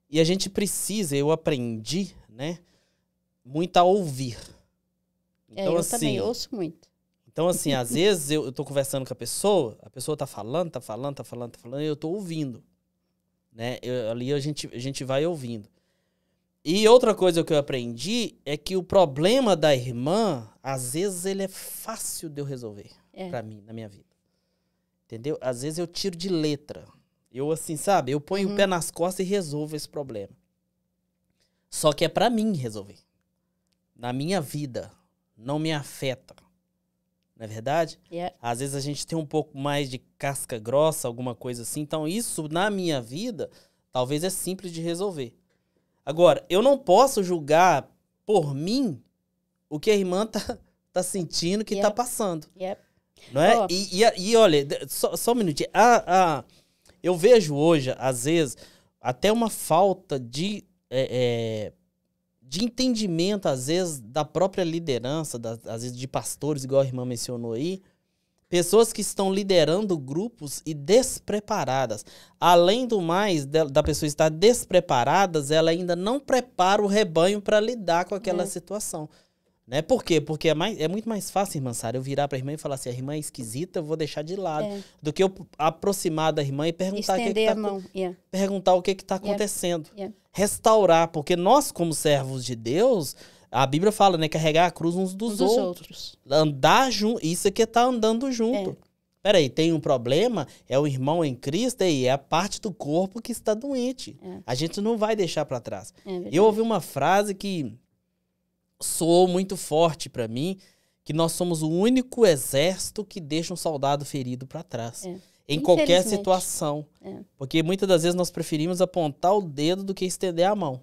E a gente precisa, eu aprendi, né, muito a ouvir. É, então, é, eu assim, também ouço muito. Então, assim, às vezes eu, eu tô conversando com a pessoa, a pessoa tá falando, tá falando, tá falando, tá falando, e eu tô ouvindo. Né? Eu, ali a gente, a gente vai ouvindo. E outra coisa que eu aprendi é que o problema da irmã, às vezes, ele é fácil de eu resolver é. para mim, na minha vida. Entendeu? Às vezes eu tiro de letra. Eu, assim, sabe? Eu ponho uhum. o pé nas costas e resolvo esse problema. Só que é para mim resolver. Na minha vida. Não me afeta. Não é verdade? Yeah. É. Às vezes a gente tem um pouco mais de casca grossa, alguma coisa assim. Então, isso na minha vida, talvez é simples de resolver. Agora, eu não posso julgar por mim o que a irmã tá, tá sentindo que tá yep. tá passando. Yep. Não é? Oh. E, e, e, olha, só, só um minutinho. A, a, eu vejo hoje, às vezes, até uma falta de, é, é, de entendimento, às vezes, da própria liderança, da, às vezes de pastores, igual a irmã mencionou aí, Pessoas que estão liderando grupos e despreparadas. Além do mais, da pessoa estar despreparadas, ela ainda não prepara o rebanho para lidar com aquela é. situação. Né? Por quê? Porque é, mais, é muito mais fácil, irmã Sara, eu virar para a irmã e falar assim, a irmã é esquisita, eu vou deixar de lado. É. Do que eu aproximar da irmã e perguntar, Estender o que é que Yeah. Tá é. perguntar o que é está acontecendo. Yeah. Restaurar, porque nós, como servos de Deus, a Bíblia fala, né? Carregar a cruz uns dos, outros. outros. Andar junto. Isso aqui é tá andando junto. É. Peraí, tem um problema? É o irmão em Cristo e é a parte do corpo que está doente. É. A gente não vai deixar para trás. É Eu ouvi uma frase que soou muito forte para mim, que nós somos o único exército que deixa um soldado ferido para trás. É. Em qualquer situação. É. Porque muitas das vezes nós preferimos apontar o dedo do que estender a mão.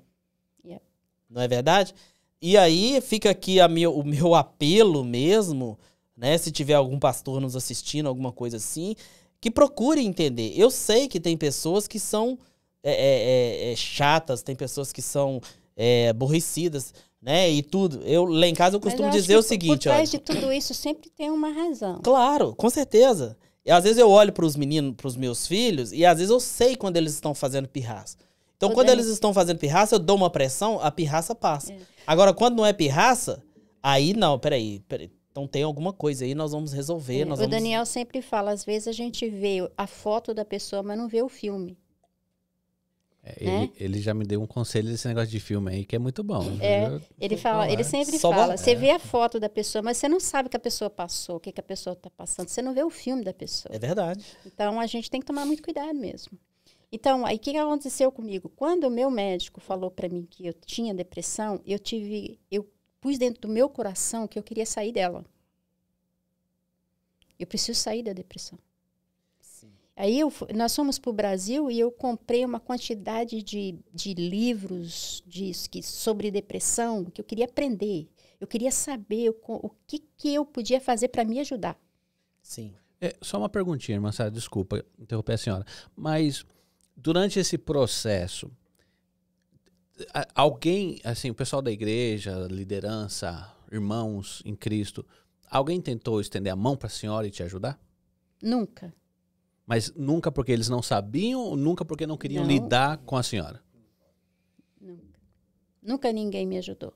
Não é verdade? E aí fica aqui meu, o meu apelo mesmo, né? Se tiver algum pastor nos assistindo, alguma coisa assim, que procure entender. Eu sei que tem pessoas que são é, é, é, é chatas, tem pessoas que são é, aborrecidas, né? E tudo. Eu lá em casa eu costumo eu dizer o seguinte, por trás ó, de tudo isso sempre tem uma razão. Claro, com certeza. E às vezes eu olho para os meninos, para os meus filhos, e às vezes eu sei quando eles estão fazendo pirraça. Então, quando eles estão fazendo pirraça, eu dou uma pressão, a pirraça passa. É. Agora, quando não é pirraça, aí não, peraí, peraí. Então tem alguma coisa aí, nós vamos resolver. É. Nós o vamos... Daniel sempre fala, às vezes a gente vê a foto da pessoa, mas não vê o filme. É, ele, né? ele, já me deu um conselho desse negócio de filme aí, que é muito bom. É, ele, fala, ele sempre Só fala, você é. vê a foto da pessoa, mas você não sabe o que a pessoa passou, o que, que a pessoa está passando, você não vê o filme da pessoa. É verdade. Então a gente tem que tomar muito cuidado mesmo. Então, aí o que aconteceu comigo? Quando o meu médico falou para mim que eu tinha depressão, eu tive, eu pus dentro do meu coração que eu queria sair dela. Eu preciso sair da depressão. Sim. Aí eu, nós fomos para o Brasil e eu comprei uma quantidade de, de livros disso, que, sobre depressão que eu queria aprender. Eu queria saber o, o que, que eu podia fazer para me ajudar. Sim. É, só uma perguntinha, irmã Sara, desculpa interromper a senhora. Mas durante esse processo, alguém, assim, o pessoal da igreja, liderança, irmãos em Cristo, alguém tentou estender a mão para a senhora e te ajudar? Nunca. Mas nunca porque eles não sabiam ou nunca porque não queriam não. lidar com a senhora? Nunca. Nunca ninguém me ajudou.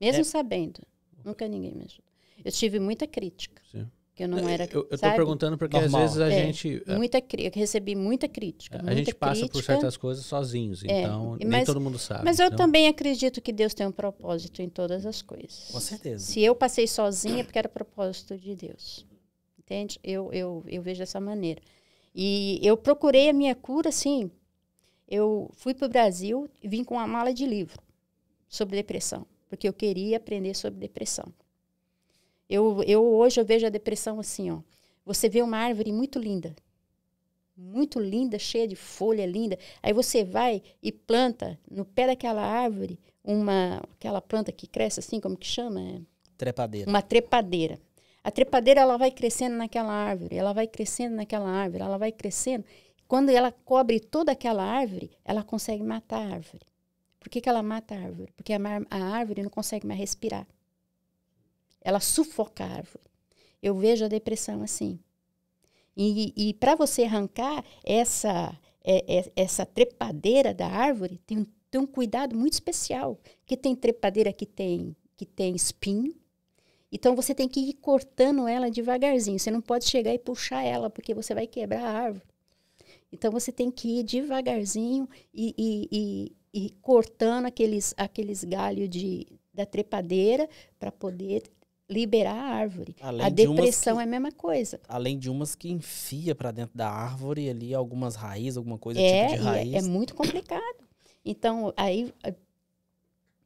Mesmo é. sabendo, nunca ninguém me ajudou. Eu tive muita crítica. Sim que eu não era. Eu, eu tô perguntando porque Normal. às vezes a é, gente. É muita, eu recebi muita crítica. É, a gente passa crítica. por certas coisas sozinhos, é, então mas, nem todo mundo sabe. Mas eu então... também acredito que Deus tem um propósito em todas as coisas. Com certeza. Se eu passei sozinha, é porque era propósito de Deus. Entende? Eu, eu, eu vejo dessa maneira. E eu procurei a minha cura, assim. Eu fui para o Brasil e vim com uma mala de livro sobre depressão, porque eu queria aprender sobre depressão. Eu, eu hoje eu vejo a depressão assim, ó. Você vê uma árvore muito linda, muito linda, cheia de folha linda. Aí você vai e planta no pé daquela árvore uma aquela planta que cresce assim, como que chama? É... Trepadeira. Uma trepadeira. A trepadeira ela vai crescendo naquela árvore, ela vai crescendo naquela árvore, ela vai crescendo. Quando ela cobre toda aquela árvore, ela consegue matar a árvore. Por que, que ela mata a árvore? Porque a, a árvore não consegue mais respirar. Ela sufoca a árvore. Eu vejo a depressão assim. E, e para você arrancar essa, é, é, essa trepadeira da árvore, tem, tem um cuidado muito especial. Que tem trepadeira que tem, que tem espinho. Então você tem que ir cortando ela devagarzinho. Você não pode chegar e puxar ela, porque você vai quebrar a árvore. Então você tem que ir devagarzinho e, e, e, e cortando aqueles, aqueles galhos de, da trepadeira para poder liberar a árvore. Além a depressão que, é a mesma coisa. Além de umas que enfia para dentro da árvore ali algumas raízes, alguma coisa é, tipo de é raiz. É, é muito complicado. Então, aí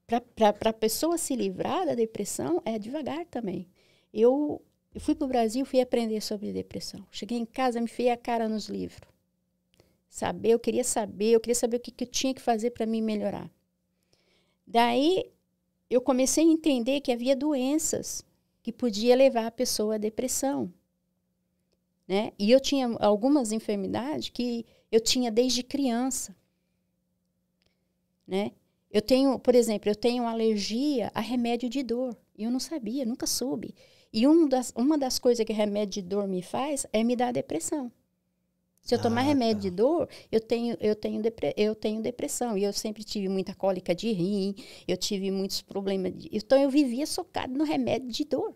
para a pessoa se livrar da depressão é devagar também. Eu, eu fui para o Brasil, fui aprender sobre depressão. Cheguei em casa, me enfiei a cara nos livros. Saber, eu queria saber, eu queria saber o que, que eu tinha que fazer para me melhorar. Daí eu comecei a entender que havia doenças que podia levar a pessoa à depressão. Né? E eu tinha algumas enfermidades que eu tinha desde criança. Né? Eu tenho, por exemplo, eu tenho alergia a remédio de dor. E eu não sabia, nunca soube. E um das, uma das coisas que remédio de dor me faz é me dar depressão. Se eu tomar ah, remédio tá. de dor, eu tenho, eu, tenho depre, eu tenho depressão. E eu sempre tive muita cólica de rim, eu tive muitos problemas. De, então, eu vivia socado no remédio de dor.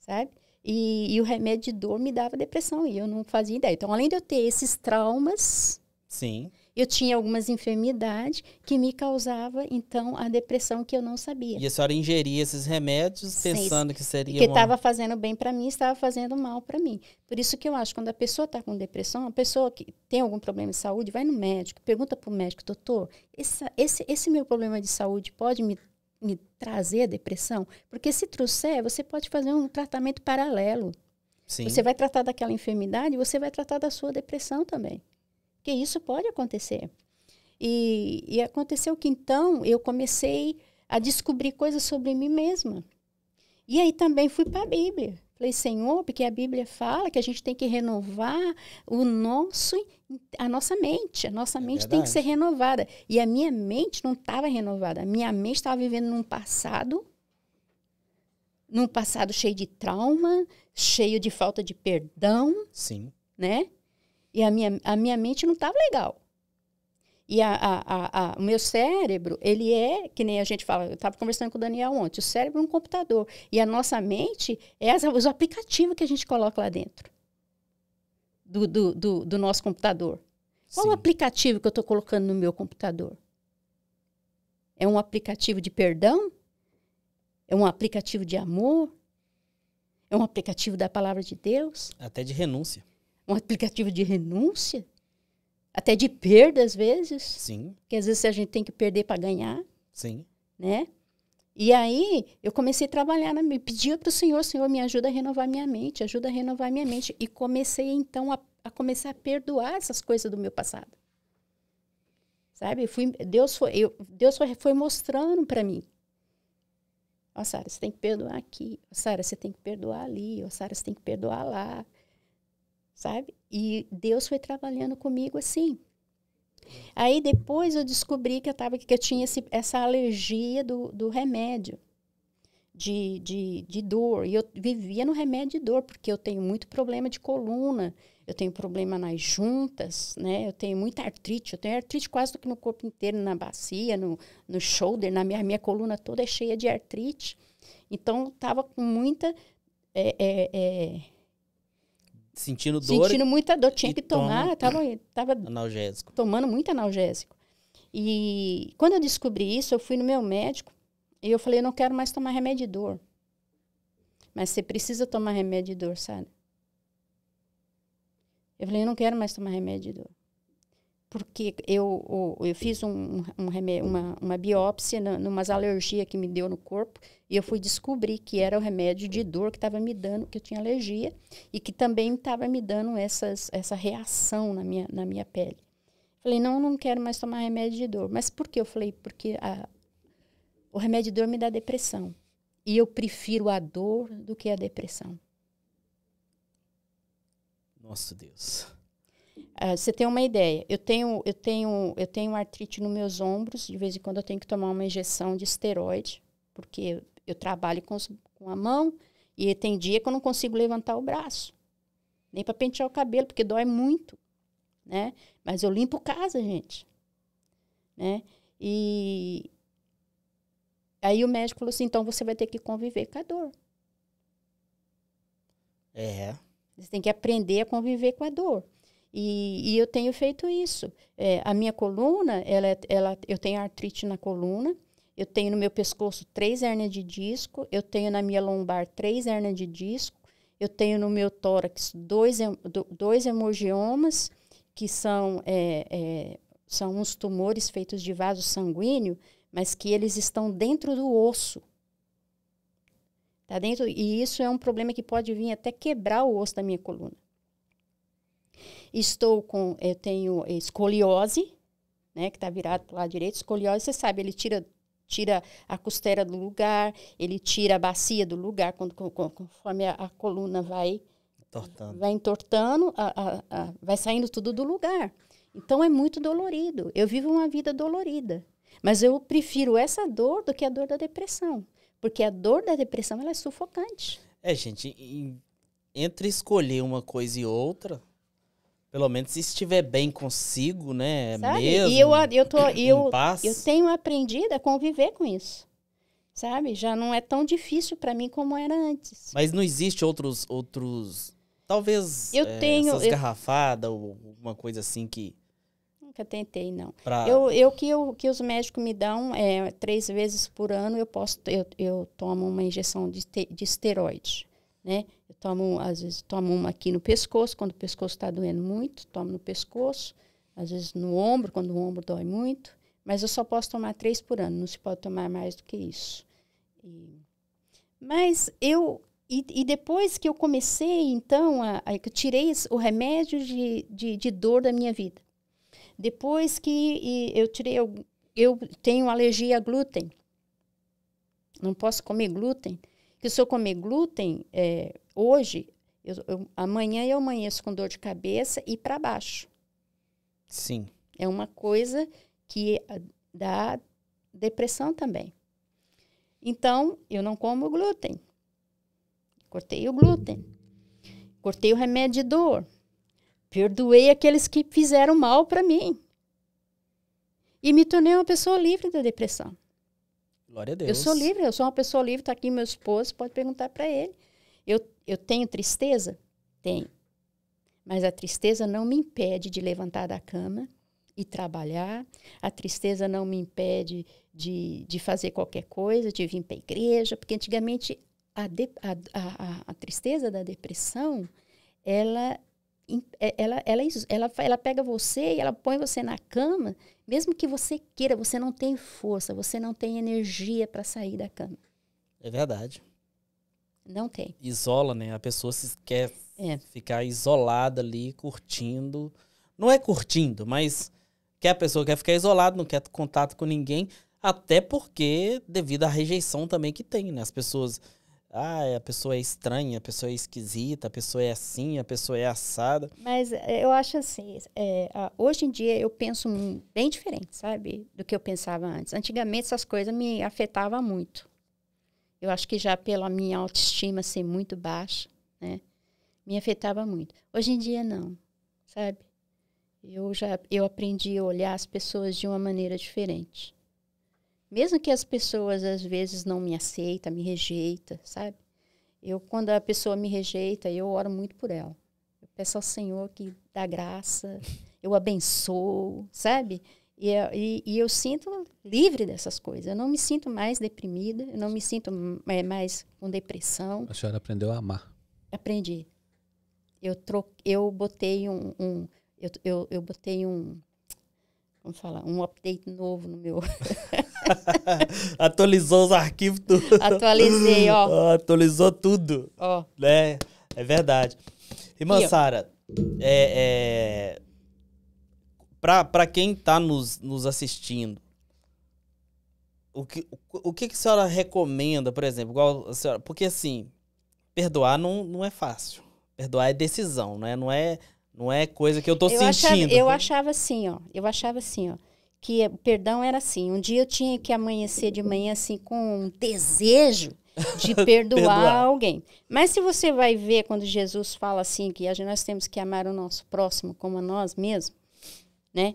Sabe? E, e, o remédio de dor me dava depressão e eu não fazia ideia. Então, além de eu ter esses traumas, Sim eu tinha algumas enfermidades que me causava então a depressão que eu não sabia. E a senhora ingeria esses remédios pensando Sim, que seria que estava uma... fazendo bem para mim, estava fazendo mal para mim. Por isso que eu acho que quando a pessoa está com depressão, a pessoa que tem algum problema de saúde vai no médico, pergunta para o médico, doutor, esse, esse, esse meu problema de saúde pode me me trazer depressão? Porque se trouxer, você pode fazer um tratamento paralelo. Sim. Você vai tratar daquela enfermidade, você vai tratar da sua depressão também que isso pode acontecer. E, e aconteceu que então eu comecei a descobrir coisas sobre mim mesma. E aí também fui para a Bíblia. Falei, Senhor, porque a Bíblia fala que a gente tem que renovar o nosso, a nossa mente. A nossa é mente verdade. tem que ser renovada. E a minha mente não estava renovada. A minha mente estava vivendo num passado, num passado cheio de trauma, cheio de falta de perdão. Sim. Né? E a minha, a minha mente não estava legal. E a, a, a, o meu cérebro, ele é, que nem a gente fala, eu estava conversando com o Daniel ontem, o cérebro é um computador. E a nossa mente é as, os aplicativos que a gente coloca lá dentro do, do, do, do nosso computador. Qual Sim. o aplicativo que eu estou colocando no meu computador? É um aplicativo de perdão? É um aplicativo de amor? É um aplicativo da palavra de Deus? Até de renúncia um aplicativo de renúncia, até de perda às vezes. Sim. Que às vezes a gente tem que perder para ganhar. Sim. Né? E aí eu comecei a trabalhar, né? me pedia para o Senhor, Senhor, me ajuda a renovar minha mente, ajuda a renovar minha mente. E comecei então a, a começar a perdoar essas coisas do meu passado. Sabe? fui, Deus foi, eu, Deus foi, foi mostrando para mim. Ó, oh, Sara, você tem que perdoar aqui. Ó, oh, Sara, você tem que perdoar ali. Ó, oh, Sara, você tem que perdoar lá sabe? E Deus foi trabalhando comigo assim. Aí depois eu descobri que eu, tava, que eu tinha esse, essa alergia do, do remédio, de, de, de dor. E eu vivia no remédio de dor, porque eu tenho muito problema de coluna, eu tenho problema nas juntas, né? Eu tenho muita artrite, eu tenho artrite quase do que no corpo inteiro, na bacia, no, no shoulder, na minha, minha coluna toda é cheia de artrite. Então, estava com muita... É, é, é, Sentindo dor. Sentindo muita dor, tinha que tomar, toma... tava, tava analgésico. tomando muito analgésico. E quando eu descobri isso, eu fui no meu médico e eu falei, eu não quero mais tomar remédio de dor. Mas você precisa tomar remédio de dor, sabe? Eu falei, eu não quero mais tomar remédio de dor. Porque eu, eu, eu fiz um, um remédio, uma, uma biópsia numa alergias que me deu no corpo e eu fui descobrir que era o remédio de dor que estava me dando, que eu tinha alergia, e que também estava me dando essas, essa reação na minha, na minha pele. Falei, não, não quero mais tomar remédio de dor. Mas por que? Eu falei, porque a, o remédio de dor me dá depressão. E eu prefiro a dor do que a depressão. Nossa Deus. Uh, você tem uma ideia? Eu tenho, eu tenho, eu tenho artrite nos meus ombros. De vez em quando eu tenho que tomar uma injeção de esteroide, porque eu trabalho com, com a mão e tem dia que eu não consigo levantar o braço. Nem para pentear o cabelo, porque dói muito. Né? Mas eu limpo casa, gente. Né? E aí o médico falou assim: então você vai ter que conviver com a dor. É. Você tem que aprender a conviver com a dor. E, e eu tenho feito isso. É, a minha coluna, ela, ela, eu tenho artrite na coluna eu tenho no meu pescoço três hernias de disco, eu tenho na minha lombar três hernias de disco, eu tenho no meu tórax dois, dois hemogiomas, que são, é, é, são uns tumores feitos de vaso sanguíneo, mas que eles estão dentro do osso. Tá dentro, e isso é um problema que pode vir até quebrar o osso da minha coluna. Estou com, eu tenho escoliose, né, que está virado para o lado direito. Escoliose, você sabe, ele tira tira a costela do lugar, ele tira a bacia do lugar, quando, conforme a, a coluna vai entortando, vai, entortando a, a, vai saindo tudo do lugar. Então é muito dolorido. Eu vivo uma vida dolorida. Mas eu prefiro essa dor do que a dor da depressão. Porque a dor da depressão ela é sufocante. É, gente, entre escolher uma coisa e outra, pelo menos se estiver bem consigo, né? Sabe? Mesmo, e eu, eu, tô, eu, eu tenho aprendido a conviver com isso. Sabe? Já não é tão difícil para mim como era antes. Mas não existe outros. outros talvez. Eu é, tenho. Essas eu... garrafadas ou alguma coisa assim que. Nunca tentei, não. Pra... Eu, eu, que eu que os médicos me dão é, três vezes por ano, eu posso eu, eu tomo uma injeção de, de esteroide, né? tomo, às vezes tomo uma aqui no pescoço, quando o pescoço está doendo muito, tomo no pescoço, às vezes no ombro, quando o ombro dói muito, mas eu só posso tomar três por ano, não se pode tomar mais do que isso. E, mas eu, e, e, depois que eu comecei, então, a, a eu tirei o remédio de, de, de, dor da minha vida. Depois que eu tirei, eu, eu tenho alergia a glúten, não posso comer glúten, Porque se eu comer glúten, é, Hoje, eu, eu, amanhã eu amanheço com dor de cabeça e para baixo. Sim. É uma coisa que ah, dá depressão também. Então, eu não como glúten. Cortei o glúten. Cortei o remédio de dor. Perdoei aqueles que fizeram mal para mim. E me tornei uma pessoa livre da depressão. Glória a Deus. Eu sou livre, eu sou uma pessoa livre, está aqui meu esposo, pode perguntar para ele. Eu, eu tenho tristeza? Tenho. Mas a tristeza não me impede de levantar da cama e trabalhar, a tristeza não me impede de, de fazer qualquer coisa, de vir para a igreja, porque antigamente a, de, a, a, a, tristeza da depressão, ela, é, ela, ela, é ela, ela pega você e ela põe você na cama, mesmo que você queira, você não tem força, você não tem energia para sair da cama. É verdade. Não tem. Isola, né? A pessoa se quer é. ficar isolada ali, curtindo. Não é curtindo, mas quer a pessoa quer ficar isolada, não quer contato com ninguém, até porque devido à rejeição também que tem, né? As pessoas, ah, a pessoa é estranha, a pessoa é esquisita, a pessoa é assim, a pessoa é assada. Mas eh, eu acho assim, é, hoje em dia eu penso bem diferente, sabe, do que eu pensava antes. Antigamente essas coisas me afetavam muito eu acho que já pela minha autoestima ser muito baixa, né, me afetava muito. Hoje em dia não, sabe? Eu já eu aprendi a olhar as pessoas de uma maneira diferente. Mesmo que as pessoas às vezes não me aceitem, me rejeita, sabe? Eu quando a pessoa me rejeita, eu oro muito por ela. Eu peço ao Senhor que dá graça, eu abençoo, sabe? E eu, e, e eu, sinto livre dessas coisas. Eu não me sinto mais deprimida, eu não me sinto é, mais com depressão. A senhora aprendeu a amar. Aprendi. Eu, troque, eu botei um, um eu, eu, eu botei um como falar, um update novo no meu. Atualizou os arquivos tudo. Atualizei, ó. Atualizou tudo. Ó. Né? É verdade. Irmã Sara, é, é, para quem está nos, nos assistindo, o que, o, o que, que a senhora recomenda, por exemplo, igual senhora, porque assim, perdoar não, não é fácil. Perdoar é decisão, né? Não é não é coisa que eu tô sentindo. Achava, eu porque... achava assim, ó. Eu achava assim, ó, que perdão era assim. Um dia eu tinha que amanhecer de manhã assim com um desejo de perdoar, perdoar, alguém. Mas se você vai ver quando Jesus fala assim que nós temos que amar o nosso próximo como a nós mesmos, né?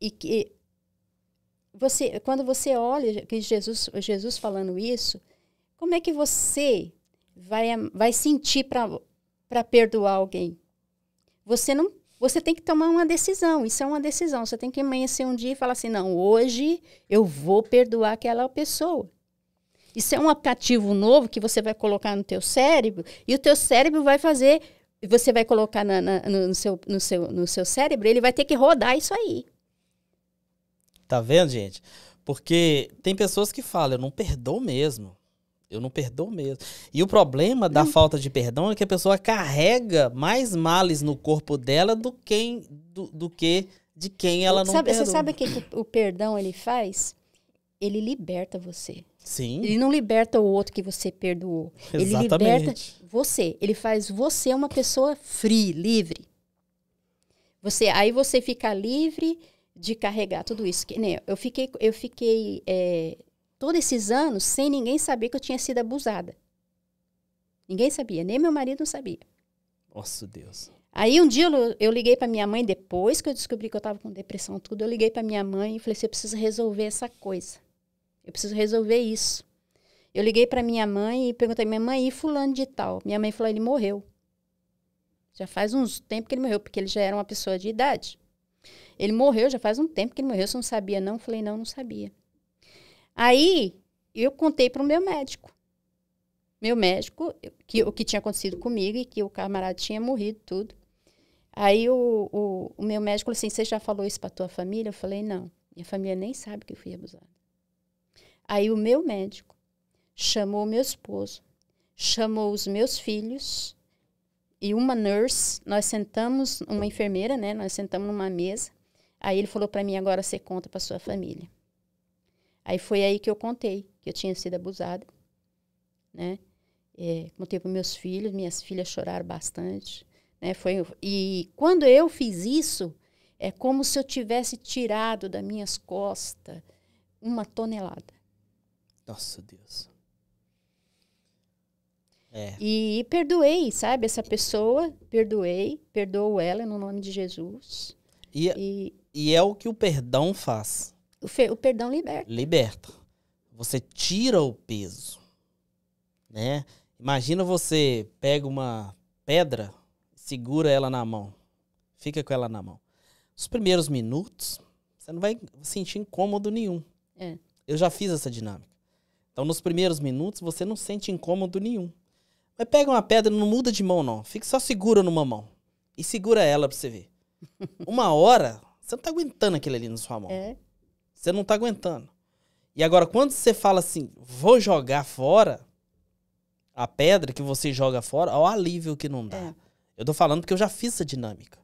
E que você, quando você olha que Jesus, Jesus falando isso, como é que você vai, vai sentir para perdoar alguém? Você não, você tem que tomar uma decisão. Isso é uma decisão. Você tem que amanhecer um dia e falar assim, não, hoje eu vou perdoar aquela pessoa. Isso é um aplicativo novo que você vai colocar no teu cérebro e o teu cérebro vai fazer você vai colocar na, na, no, seu, no, seu, no seu cérebro, ele vai ter que rodar isso aí. Tá vendo, gente? Porque tem pessoas que falam, eu não perdoo mesmo. Eu não perdoo mesmo. E o problema da hum. falta de perdão é que a pessoa carrega mais males no corpo dela do, que do, do que de quem ela não sabe, perdoa. Você sabe o que, que o perdão ele faz? Ele liberta você. Sim. Ele não liberta o outro que você perdoou. Exatamente. Ele liberta você. Ele faz você uma pessoa free, livre. Você, aí você fica livre de carregar tudo isso. Que, né, eu fiquei, eu fiquei é, todos esses anos sem ninguém saber que eu tinha sido abusada. Ninguém sabia, nem meu marido não sabia. Nossa Deus. Aí um dia eu, eu liguei para minha mãe depois que eu descobri que eu estava com depressão tudo, eu liguei para minha mãe e falei assim, eu preciso resolver essa coisa. Eu preciso resolver isso. Eu liguei para minha mãe e perguntei: minha mãe, e fulano de tal? Minha mãe falou: ele morreu. Já faz uns tempo que ele morreu, porque ele já era uma pessoa de idade. Ele morreu, já faz um tempo que ele morreu. Você não sabia, não? Falei: não, não sabia. Aí eu contei para o meu médico. Meu médico, que, o que tinha acontecido comigo e que o camarada tinha morrido, tudo. Aí o, o, o meu médico falou assim: você já falou isso para tua família? Eu falei: não, minha família nem sabe que eu fui abusada. Aí o meu médico chamou meu esposo, chamou os meus filhos e uma nurse. Nós sentamos, uma enfermeira, né? Nós sentamos numa mesa. Aí ele falou para mim: agora você conta para sua família. Aí foi aí que eu contei que eu tinha sido abusada, né? É, contei para meus filhos, minhas filhas choraram bastante, né? Foi e quando eu fiz isso é como se eu tivesse tirado das minhas costas uma tonelada. Nossa, Deus. É. E perdoei, sabe? Essa pessoa, perdoei, perdoou ela no nome de Jesus. E, é, e, e é o que o perdão faz. O, fe, o perdão liberta. Liberta. Você tira o peso, né? Imagina você pega uma pedra, segura ela na mão, fica com ela na mão. Os primeiros minutos, você não vai sentir incômodo nenhum. É. Eu já fiz essa dinâmica. Então, nos primeiros minutos, você não sente incômodo nenhum. Mas pega uma pedra, não muda de mão, não. Fica só segura numa mão. E segura ela pra você ver. Uma hora, você não tá aguentando aquilo ali na sua mão. É. Você não tá aguentando. E agora, quando você fala assim, vou jogar fora, a pedra que você joga fora, olha o alívio que não dá. É. Eu tô falando porque eu já fiz essa dinâmica.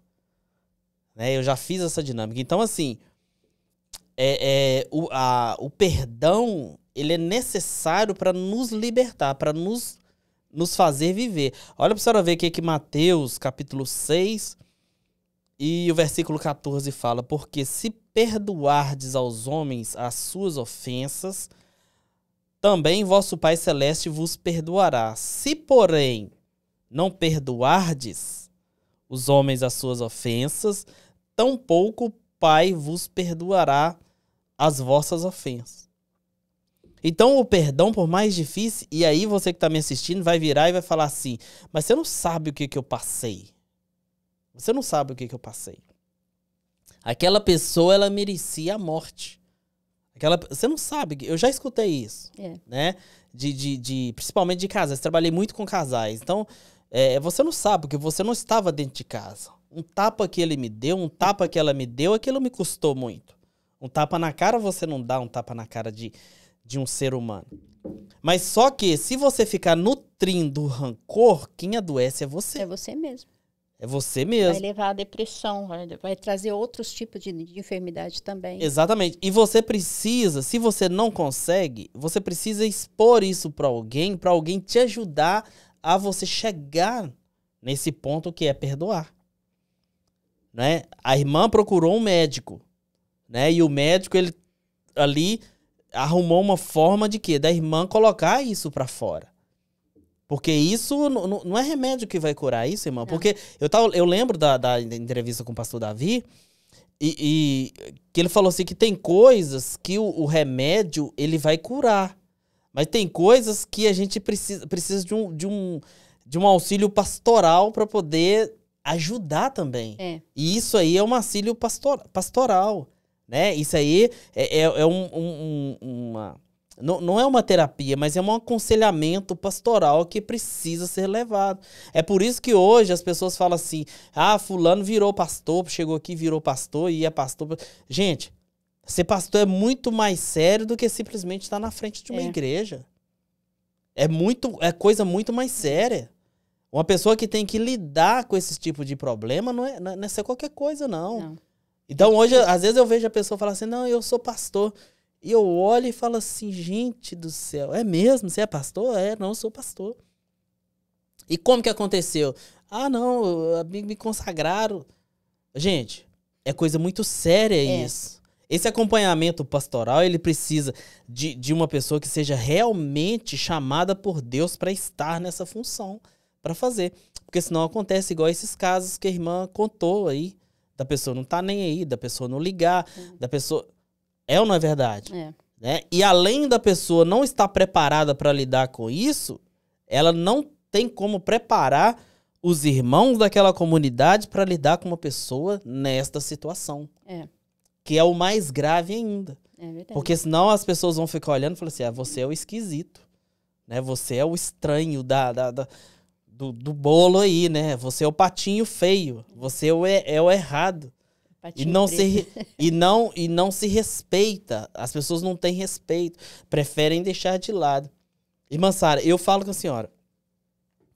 Né? Eu já fiz essa dinâmica. Então, assim, é, é o, a, o perdão ele é necessário para nos libertar, para nos, nos fazer viver. Olha para a senhora ver aqui é que Mateus, capítulo 6, e o versículo 14 fala: Porque se perdoardes aos homens as suas ofensas, também vosso Pai Celeste vos perdoará. Se, porém, não perdoardes os homens as suas ofensas, tampouco o Pai vos perdoará as vossas ofensas. Então o perdão, por mais difícil, e aí você que está me assistindo vai virar e vai falar assim: mas você não sabe o que, que eu passei. Você não sabe o que, que eu passei. Aquela pessoa, ela merecia a morte. Aquela, você não sabe, eu já escutei isso, é. né? De, de, de, principalmente de casais, trabalhei muito com casais. Então, é, você não sabe, porque você não estava dentro de casa. Um tapa que ele me deu, um tapa que ela me deu, aquilo me custou muito. Um tapa na cara você não dá um tapa na cara de de um ser humano. Mas só que se você ficar nutrindo rancor, quem adoece é você. É você mesmo. É você mesmo. Vai levar à depressão, vai, vai trazer outros tipos de, de, enfermidade também. Exatamente. E você precisa, se você não consegue, você precisa expor isso para alguém, para alguém te ajudar a você chegar nesse ponto que é perdoar. Né? A irmã procurou um médico, né? E o médico ele ali arrumou uma forma de quê? Da irmã colocar isso para fora. Porque isso não é remédio que vai curar isso, irmã. É. Porque eu, tava, eu lembro da, da entrevista com o pastor Davi, e, e, que ele falou assim que tem coisas que o, o, remédio ele vai curar, mas tem coisas que a gente precisa, precisa de, um, de, um, de um auxílio pastoral para poder ajudar também. É. E isso aí é um auxílio pastor, pastoral. Né? Isso aí é, é, é um, um, uma. Não, não é uma terapia, mas é um aconselhamento pastoral que precisa ser levado. É por isso que hoje as pessoas falam assim: ah, Fulano virou pastor, chegou aqui, virou pastor e é pastor. Gente, ser pastor é muito mais sério do que simplesmente estar na frente de uma é. igreja. É, muito, é coisa muito mais séria. Uma pessoa que tem que lidar com esse tipo de problema não é, não é, é qualquer coisa, não. não. Então hoje, às vezes eu vejo a pessoa falar assim, não, eu sou pastor. E eu olho e falo assim, gente do céu, é mesmo? Você é pastor? É, não, eu sou pastor. E como que aconteceu? Ah, não, me consagraram. Gente, é coisa muito séria é. isso. Esse acompanhamento pastoral, ele precisa de, de uma pessoa que seja realmente chamada por Deus para estar nessa função, para fazer. Porque senão acontece igual esses casos que a irmã contou aí, da pessoa não tá nem aí, da pessoa não ligar, da pessoa. É ou não é verdade? É. Né? E além da pessoa não estar preparada para lidar com isso, ela não tem como preparar os irmãos daquela comunidade para lidar com uma pessoa nesta situação. É. Que é o mais grave ainda. É verdade. Porque senão as pessoas vão ficar olhando e falando assim: ah, você é o esquisito. Né? Você é o estranho da, da, da do, do bolo aí, né? Você é o patinho feio, você é o, é o errado. Patinho e não, se, e, não, e não se respeita. As pessoas não têm respeito. Preferem deixar de lado. Irmã Sara, eu falo com a senhora.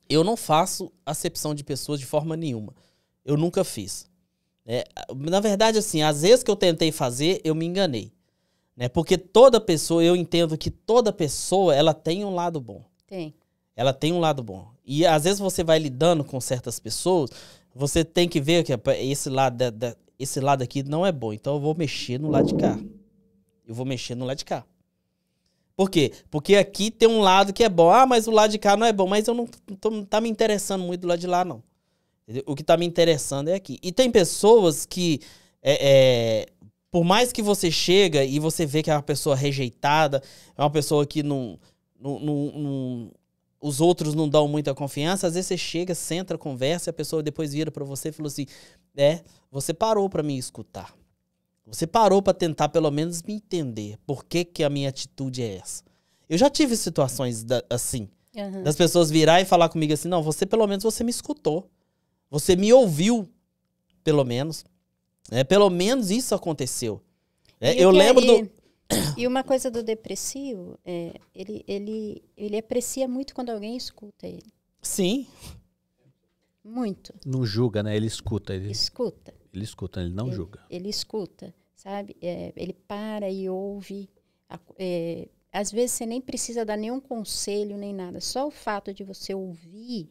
Eu não faço acepção de pessoas de forma nenhuma. Eu nunca fiz. É, na verdade, assim, às vezes que eu tentei fazer, eu me enganei. Né? Porque toda pessoa, eu entendo que toda pessoa, ela tem um lado bom. Tem ela tem um lado bom. E às vezes você vai lidando com certas pessoas, você tem que ver que esse lado, da, da, esse lado aqui não é bom. Então eu vou mexer no lado de cá. Eu vou mexer no lado de cá. Por quê? Porque aqui tem um lado que é bom. Ah, mas o lado de cá não é bom. Mas eu não, tô, tá me interessando muito do lado de lá, não. O que tá me interessando é aqui. E tem pessoas que, é, é, por mais que você chega e você vê que é uma pessoa rejeitada, é uma pessoa que não, não, não os outros não dão muita confiança, às vezes você chega, senta, conversa, e a pessoa depois vira para você e falou assim: "É, você parou para me escutar. Você parou para tentar pelo menos me entender. Por que que a minha atitude é essa?" Eu já tive situações da, assim, uhum. das pessoas virar e falar comigo assim: "Não, você pelo menos você me escutou. Você me ouviu, pelo menos." É, pelo menos isso aconteceu. É, eu lembro aí? do e uma coisa do depressivo, é, ele, ele, ele aprecia muito quando alguém escuta ele. Sim. Muito. Não julga, né? Ele escuta. Ele escuta. Ele escuta, ele não ele, julga. Ele escuta, sabe? É, ele para e ouve. É, às vezes você nem precisa dar nenhum conselho, nem nada. Só o fato de você ouvir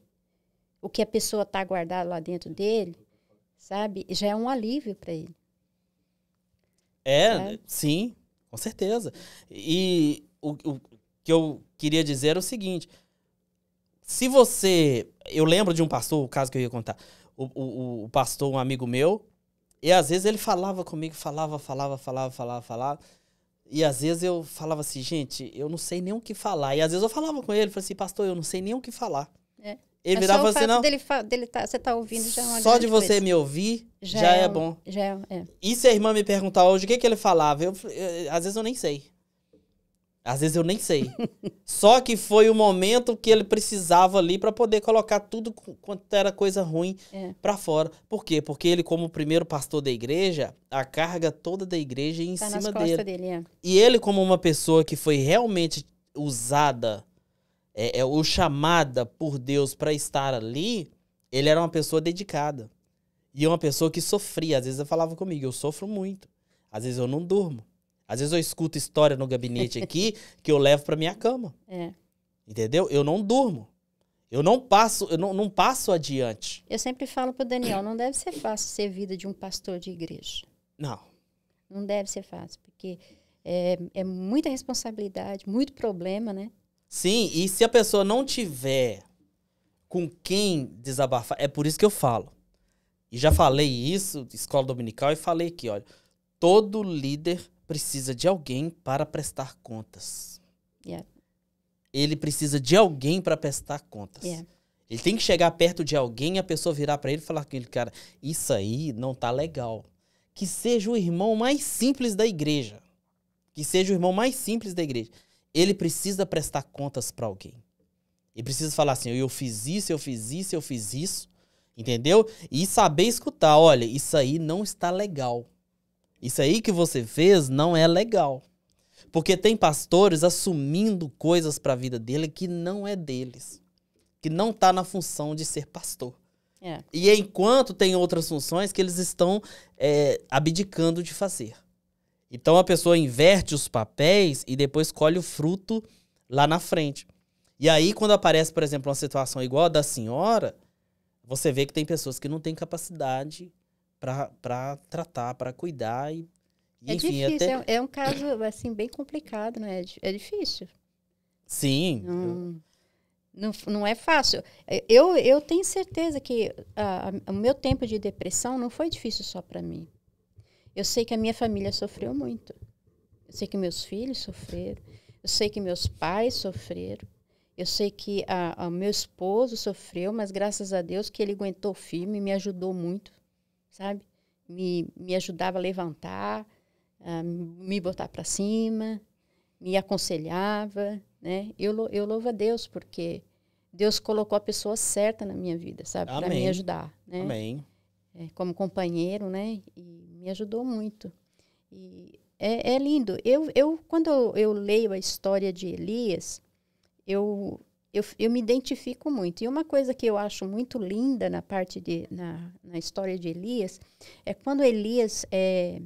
o que a pessoa está guardada lá dentro dele, sabe? Já é um alívio para ele. É, sabe? sim. Com certeza. E o, o que eu queria dizer é o seguinte: se você. Eu lembro de um pastor, o caso que eu ia contar. O, o, o pastor, um amigo meu, e às vezes ele falava comigo, falava, falava, falava, falava, falava. E às vezes eu falava assim, gente, eu não sei nem o que falar. E às vezes eu falava com ele, falei assim, pastor, eu não sei nem o que falar. Ele é só o assim, fato dele, dele tá, você tá ouvindo já é uma Só de você coisa. me ouvir já, já é, é, bom. Já é, é. E se a irmã me perguntar hoje o que, que ele falava, eu, eu, às vezes eu nem sei. Às vezes eu nem sei. Só que foi o momento que ele precisava ali para poder colocar tudo quanto era coisa ruim é. para fora. Por quê? Porque ele, como primeiro pastor da igreja, a carga toda da igreja é em tá cima dele. dele é. E ele, como uma pessoa que foi realmente usada é, é o chamada por Deus para estar ali, ele era uma pessoa dedicada. E uma pessoa que sofria. Às vezes eu falava comigo, eu sofro muito. Às vezes eu não durmo. Às vezes eu escuto história no gabinete aqui que eu levo para minha cama. É. Entendeu? Eu não durmo. Eu não passo, eu não, não passo adiante. Eu sempre falo pro Daniel, não deve ser fácil ser vida de um pastor de igreja. Não. Não deve ser fácil, porque é, é muita responsabilidade, muito problema, né? Sim, e se a pessoa não tiver com quem desabafar, é por isso que eu falo. E já falei isso, escola dominical, e falei aqui, olha, todo líder precisa de alguém para prestar contas. Yeah. Ele precisa de alguém para prestar contas. Yeah. Ele tem que chegar perto de alguém e a pessoa virar para ele e falar com ele, cara, isso aí não tá legal. Que seja o irmão mais simples da igreja. Que seja o irmão mais simples da igreja ele precisa prestar contas para alguém. Ele precisa falar assim: eu fiz isso, eu fiz isso, eu fiz isso. Entendeu? E saber escutar: olha, isso aí não está legal. Isso aí que você fez não é legal. Porque tem pastores assumindo coisas para a vida dele que não é deles, que não está na função de ser pastor. É. E enquanto tem outras funções que eles estão é, abdicando de fazer. Então a pessoa inverte os papéis e depois colhe o fruto lá na frente. E aí, quando aparece, por exemplo, uma situação igual a da senhora, você vê que tem pessoas que não têm capacidade para tratar, para cuidar. E, e é enfim, difícil, até... é, um, é, um caso assim bem complicado, não né? é? É difícil. Sim. Não, não, não é fácil. É, eu, eu tenho certeza que o meu tempo de depressão não foi difícil só para mim. Eu sei que a minha família sofreu muito. Eu sei que meus filhos sofreram. Eu sei que meus pais sofreram. Eu sei que a, a meu esposo sofreu, mas graças a Deus que ele aguentou firme, me ajudou muito, sabe? Me, me ajudava a levantar, a me botar para cima, me aconselhava, né? Eu, eu louvo a Deus porque Deus colocou a pessoa certa na minha vida, sabe? Para me ajudar, né? Amém. É, como companheiro, né? E me ajudou muito. E é, é lindo. Eu, eu quando eu, leio a história de Elias, eu, eu, eu me identifico muito. E uma coisa que eu acho muito linda na parte de na, na história de Elias é quando Elias é,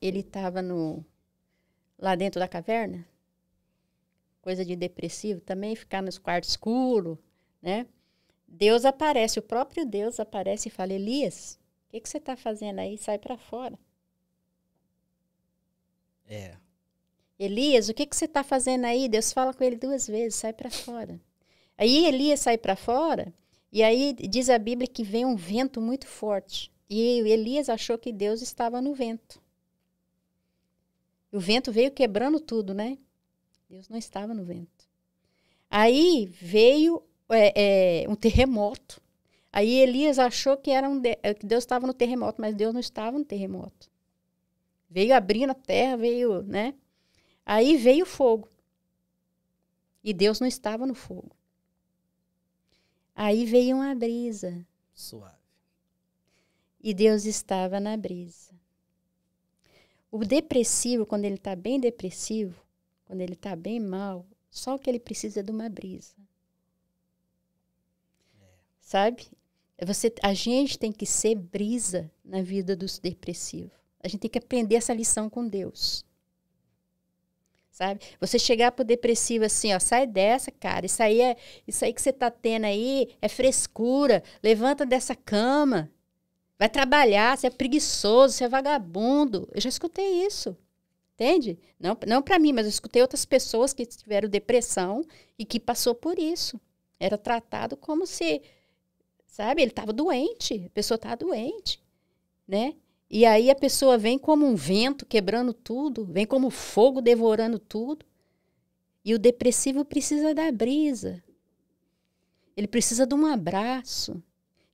ele estava no lá dentro da caverna, coisa de depressivo, também ficar nos quartos escuro, né? Deus aparece, o próprio Deus aparece e fala: Elias, que, que você está fazendo aí? Sai para fora. É. Elias, o que, que você está fazendo aí? Deus fala com ele duas vezes, sai para fora. Aí Elias sai para fora, e aí diz a Bíblia que vem um vento muito forte. E Elias achou que Deus estava no vento. O vento veio quebrando tudo, né? Deus não estava no vento. Aí veio é, é, um terremoto. Aí Elias achou que, era um de... Eh, que Deus estava no terremoto, mas Deus não estava no terremoto. Veio abrindo a terra, veio, né? Aí veio o fogo. E Deus não estava no fogo. Aí veio uma brisa. Suave. E Deus estava na brisa. O depressivo, quando ele está bem depressivo, quando ele está bem mal, só o que ele precisa é de uma brisa. É. Sabe? Você, a gente tem que ser brisa na vida dos depressivos. A gente tem que aprender essa lição com Deus. Sabe? Você chegar pro depressivo assim, ó, sai dessa, cara. Isso aí é, isso aí que você tá tendo aí é frescura. Levanta dessa cama. Vai trabalhar, você é preguiçoso, você é vagabundo. Eu já escutei isso. Entende? Não, não para mim, mas eu escutei outras pessoas que tiveram depressão e que passou por isso. Era tratado como se Sabe? Ele estava doente, a pessoa estava doente, né? E aí a pessoa vem como um vento quebrando tudo, vem como fogo devorando tudo. E o depressivo precisa da brisa. Ele precisa de um abraço.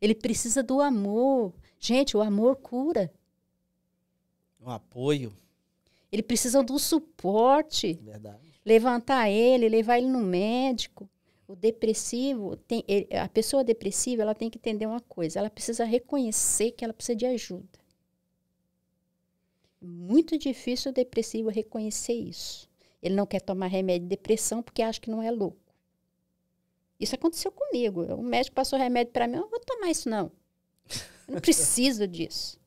Ele precisa do amor. Gente, o amor cura. O apoio. Ele precisa do suporte. Verdade. Levantar ele, levar ele no médico. O depressivo, tem, a pessoa depressiva, ela tem que entender uma coisa, ela precisa reconhecer que ela precisa de ajuda. Muito difícil o depressivo reconhecer isso. Ele não quer tomar remédio de depressão porque acha que não é louco. Isso aconteceu comigo. O médico passou remédio para mim, eu não vou tomar isso não. Eu não preciso disso.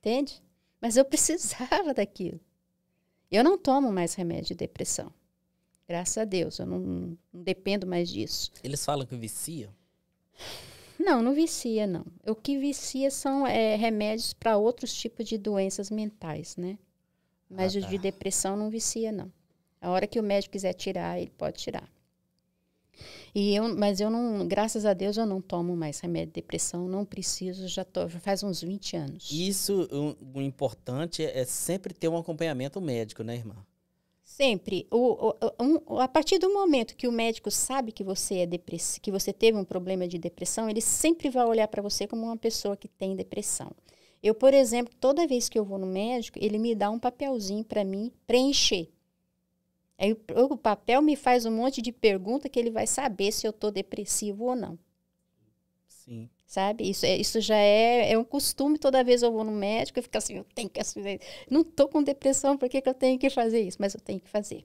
Entende? Mas eu precisava daquilo. Eu não tomo mais remédio de depressão. Graças a Deus, eu não, não dependo mais disso. Eles falam que vicia? Não, não vicia, não. O que vicia são é, remédios para outros tipos de doenças mentais, né? Mas ah, tá. o de depressão não vicia, não. A hora que o médico quiser tirar, ele pode tirar. E eu, mas eu não, graças a Deus, eu não tomo mais remédio de depressão, não preciso, já, tô, já faz uns 20 anos. Isso, o, o importante é, é sempre ter um acompanhamento médico, né, irmã? Sempre. O, o, um, a partir do momento que o médico sabe que você é depress... que você teve um problema de depressão, ele sempre vai olhar para você como uma pessoa que tem depressão. Eu, por exemplo, toda vez que eu vou no médico, ele me dá um papelzinho para mim preencher. Aí o papel me faz um monte de pergunta que ele vai saber se eu estou depressivo ou não. Sim sabe? Isso, é, isso já é, é um costume, toda vez eu vou no médico eu fico assim, eu tenho que fazer Não estou com depressão, por que, que eu tenho que fazer isso? Mas eu tenho que fazer.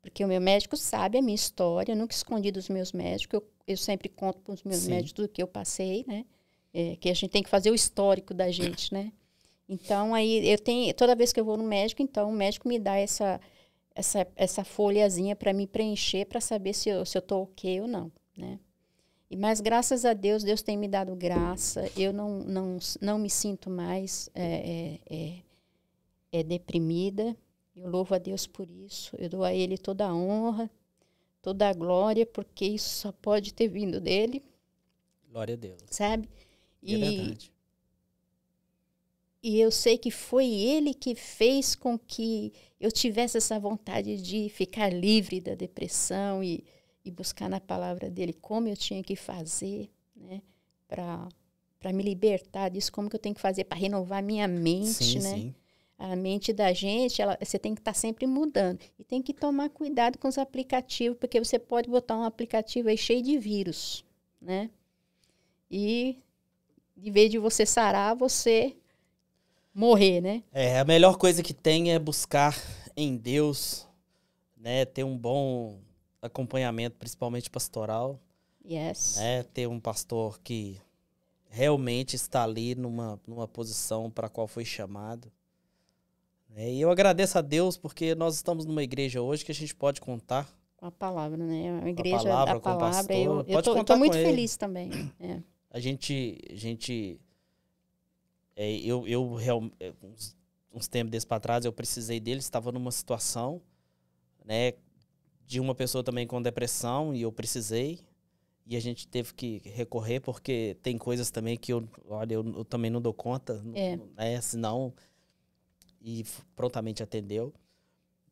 Porque o meu médico sabe a minha história, eu nunca escondi dos meus médicos, eu, eu sempre conto para os meus Sim. médicos do que eu passei, né? É, que a gente tem que fazer o histórico da gente, né? Então, aí eu tenho, toda vez que eu vou no médico, então o médico me dá essa, essa, essa folhazinha para me preencher, para saber se eu estou se eu ok ou não, né? Mas graças a Deus, Deus tem me dado graça. Eu não, não, não me sinto mais é, é, é, é, deprimida. Eu louvo a Deus por isso. Eu dou a Ele toda a honra, toda a glória, porque isso só pode ter vindo dele. Glória a Deus. Sabe? É e, é verdade. E eu sei que foi ele que fez com que eu tivesse essa vontade de ficar livre da depressão e e buscar na palavra dele como eu tinha que fazer né, para me libertar disso, como que eu tenho que fazer para renovar minha mente, sim, né? Sim. A mente da gente, ela, você tem que estar tá sempre mudando. E tem que tomar cuidado com os aplicativos, porque você pode botar um aplicativo aí cheio de vírus, né? E em vez de você sarar, você morrer, né? É, a melhor coisa que tem é buscar em Deus, né? Ter um bom acompanhamento, principalmente pastoral. Yes. Né? Ter um pastor que realmente está ali numa, numa posição para a qual foi chamado. É, e eu agradeço a Deus porque nós estamos numa igreja hoje que a gente pode contar. Com a palavra, né? A igreja, a palavra, a palavra. Pastor, eu, eu, tô, muito feliz ele. também. É. A gente, a gente é, eu, eu é, uns, uns tempos desse para trás eu precisei dele, estava numa situação, né? de uma pessoa também com depressão e eu precisei. E a gente teve que recorrer, porque tem coisas também que eu, olha, eu, eu também não dou conta, é. né? Senão. E prontamente atendeu.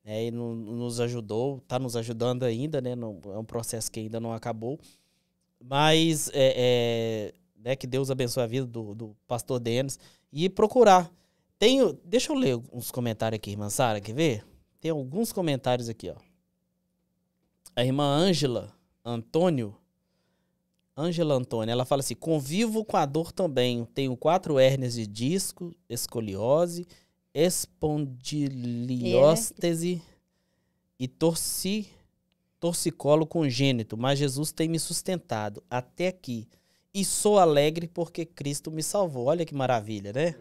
Né? E no, nos ajudou, está nos ajudando ainda, né? No, é um processo que ainda não acabou. Mas é, é né? que Deus abençoe a vida do, do pastor Denis. E procurar. Tenho, deixa eu ler uns comentários aqui, irmã Sara, quer ver? Tem alguns comentários aqui, ó a irmã Ângela Antônio, Ângela Antônio, ela fala assim: convivo com a dor também. Tenho quatro hérnias de disco, escoliose, espondilióstese e torci, torcicolo congênito, mas Jesus tem me sustentado até aqui. E sou alegre porque Cristo me salvou. Olha que maravilha, né?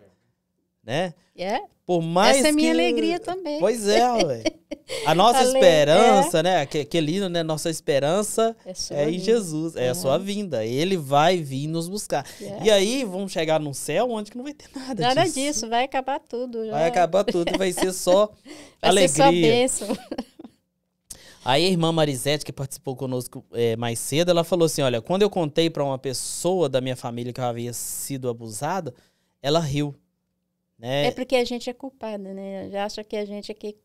né? É. Por mais Essa é minha que... alegria também. Pois é, ué. A nossa esperança, é. né? Que lindo, né? Nossa esperança é, é em Jesus, é, é, a sua vinda. Ele vai vir nos buscar. É. E aí vamos chegar num céu onde que não vai ter nada, nada disso. disso. vai acabar tudo. Já. Vai né? acabar tudo, vai ser só vai alegria. Ser só bênção. Aí a irmã Marisete, que participou conosco é, mais cedo, ela falou assim: Olha, quando eu contei para uma pessoa da minha família que eu havia sido abusada, ela riu. Né? É porque a gente é culpada, né? Já acha que a gente é que.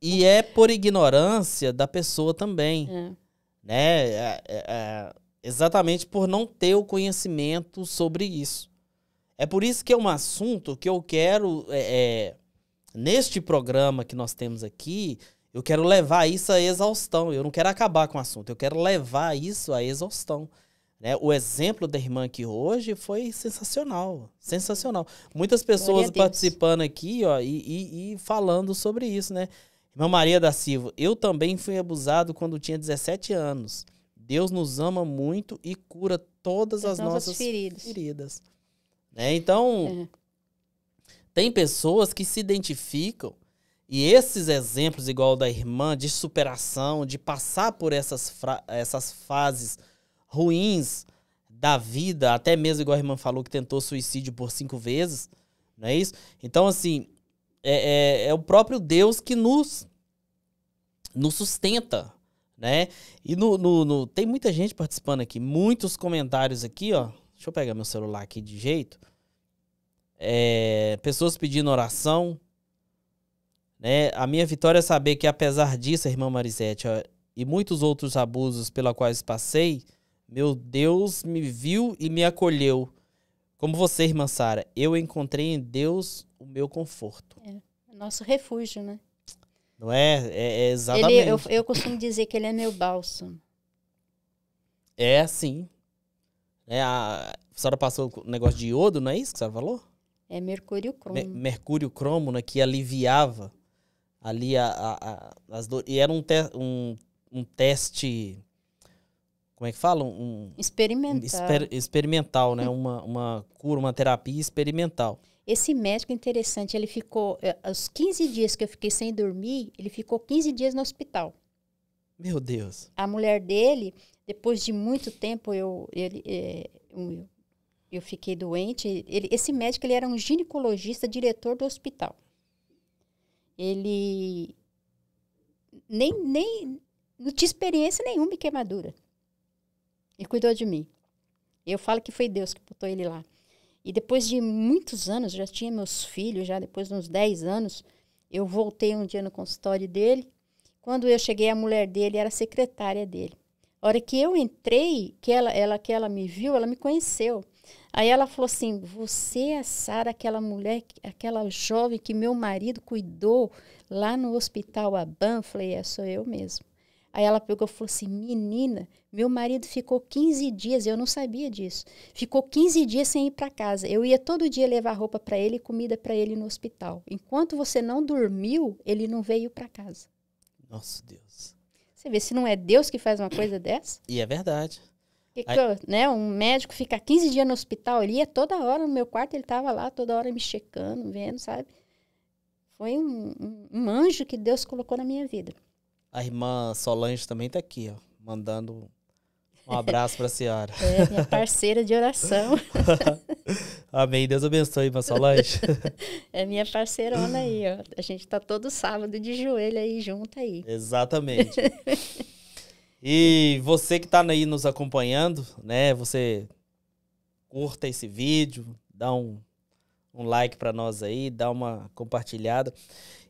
E é por ignorância da pessoa também. É. Né? É, é, é, exatamente por não ter o conhecimento sobre isso. É por isso que é um assunto que eu quero, é, é, neste programa que nós temos aqui, eu quero levar isso à exaustão. Eu não quero acabar com o assunto, eu quero levar isso à exaustão. Né? O exemplo da irmã aqui hoje foi sensacional, sensacional. Muitas pessoas participando aqui ó, e, e, e, falando sobre isso, né? Irmã Maria da Silva, eu também fui abusado quando tinha 17 anos. Deus nos ama muito e cura todas as, as nossas, nossas feridas. feridas. Né? Então, é. tem pessoas que se identificam e esses exemplos, igual da irmã, de superação, de passar por essas, essas fases ruins da vida, até mesmo igual a irmã falou que tentou suicídio por cinco vezes, não é isso? Então, assim, é, é, é o próprio Deus que nos, nos sustenta, né? E no, no, no, tem muita gente participando aqui, muitos comentários aqui, ó. Deixa eu pegar meu celular aqui de jeito. É, pessoas pedindo oração. Né? A minha vitória é saber que, apesar disso, irmã Marisete, ó, e muitos outros abusos pela quais passei, meu Deus me viu e me acolheu. Como você, irmã Sara, eu encontrei em Deus o meu conforto. É, nosso refúgio, né? Não é? É, é exatamente. Ele, eu, eu costumo dizer que ele é meu bálsamo. É, sim. É, a, a senhora passou o negócio de iodo, não é isso que a senhora falou? É mercúrio cromo. Me, mercúrio cromo, né, que aliviava ali a, a, a as dores. E era um, te, um, um teste como é que fala? Um, experimental. Exper, experimental, né? uma, uma cura, uma terapia experimental. Esse médico interessante, ele ficou, aos eh, 15 dias que eu fiquei sem dormir, ele ficou 15 dias no hospital. Meu Deus. A mulher dele, depois de muito tempo, eu, ele, eu, eh, eu fiquei doente. Ele, esse médico, ele era um ginecologista, diretor do hospital. Ele nem, nem não tinha experiência nenhuma em queimadura e cuidou de mim. Eu falo que foi Deus que botou ele lá. E depois de muitos anos, já tinha meus filhos, já depois de uns 10 anos, eu voltei um dia no consultório dele. Quando eu cheguei, a mulher dele era secretária dele. A hora que eu entrei, que ela, ela, que ela me viu, ela me conheceu. Aí ela falou assim: Você é Sara, aquela mulher, aquela jovem que meu marido cuidou lá no hospital Aban? Eu falei: É, sou eu mesmo. Aí ela pegou e falou assim: Menina, meu marido ficou 15 dias, eu não sabia disso. Ficou 15 dias sem ir para casa. Eu ia todo dia levar roupa para ele e comida para ele no hospital. Enquanto você não dormiu, ele não veio para casa. Nossa Deus. Você vê se não é Deus que faz uma coisa dessa? E é verdade. Que que eu, né, um médico fica 15 dias no hospital, ele ia toda hora no meu quarto, ele estava lá toda hora me checando, vendo, sabe? Foi um, um, um anjo que Deus colocou na minha vida. A irmã Solange também tá aqui, ó, mandando um abraço para a senhora. É, minha parceira de oração. Amém. Deus abençoe, irmã Solange. É minha parceirona aí, ó. A gente tá todo sábado de joelho aí junto aí. Exatamente. E você que está aí nos acompanhando, né? Você curta esse vídeo, dá um, um like para nós aí, dá uma compartilhada.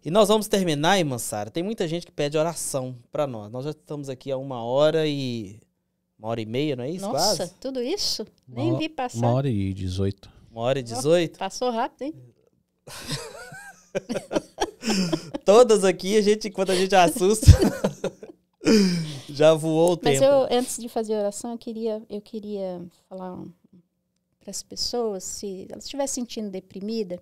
E nós vamos terminar, irmã Sara. Tem muita gente que pede oração para nós. Nós já estamos aqui há uma hora e. Uma hora e meia, não é isso? Nossa, quase? tudo isso? Uma, Nem vi passar. Uma hora e dezoito. Uma hora e dezoito? Passou rápido, hein? Todas aqui, a gente, quando a gente assusta, já voou o tempo. Mas eu, antes de fazer a oração, eu queria, eu queria falar para as pessoas, se elas estiverem sentindo deprimida,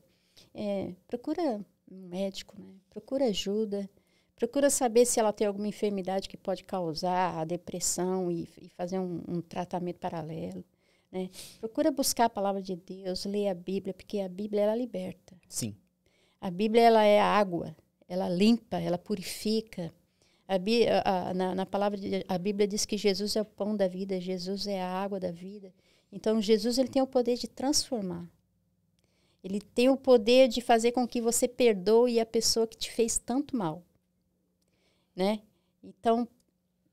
é, procura um médico, né? Procura ajuda. Procura saber se ela tem alguma enfermidade que pode causar a depressão e, e fazer um, um, tratamento paralelo. Né? Procura buscar a palavra de Deus, ler a Bíblia, porque a Bíblia ela liberta. Sim. A Bíblia ela é água, ela limpa, ela purifica. A, a na, na, palavra de, a Bíblia diz que Jesus é o pão da vida, Jesus é a água da vida. Então Jesus ele tem o poder de transformar. Ele tem o poder de fazer com que você perdoe a pessoa que te fez tanto mal. Né? Então,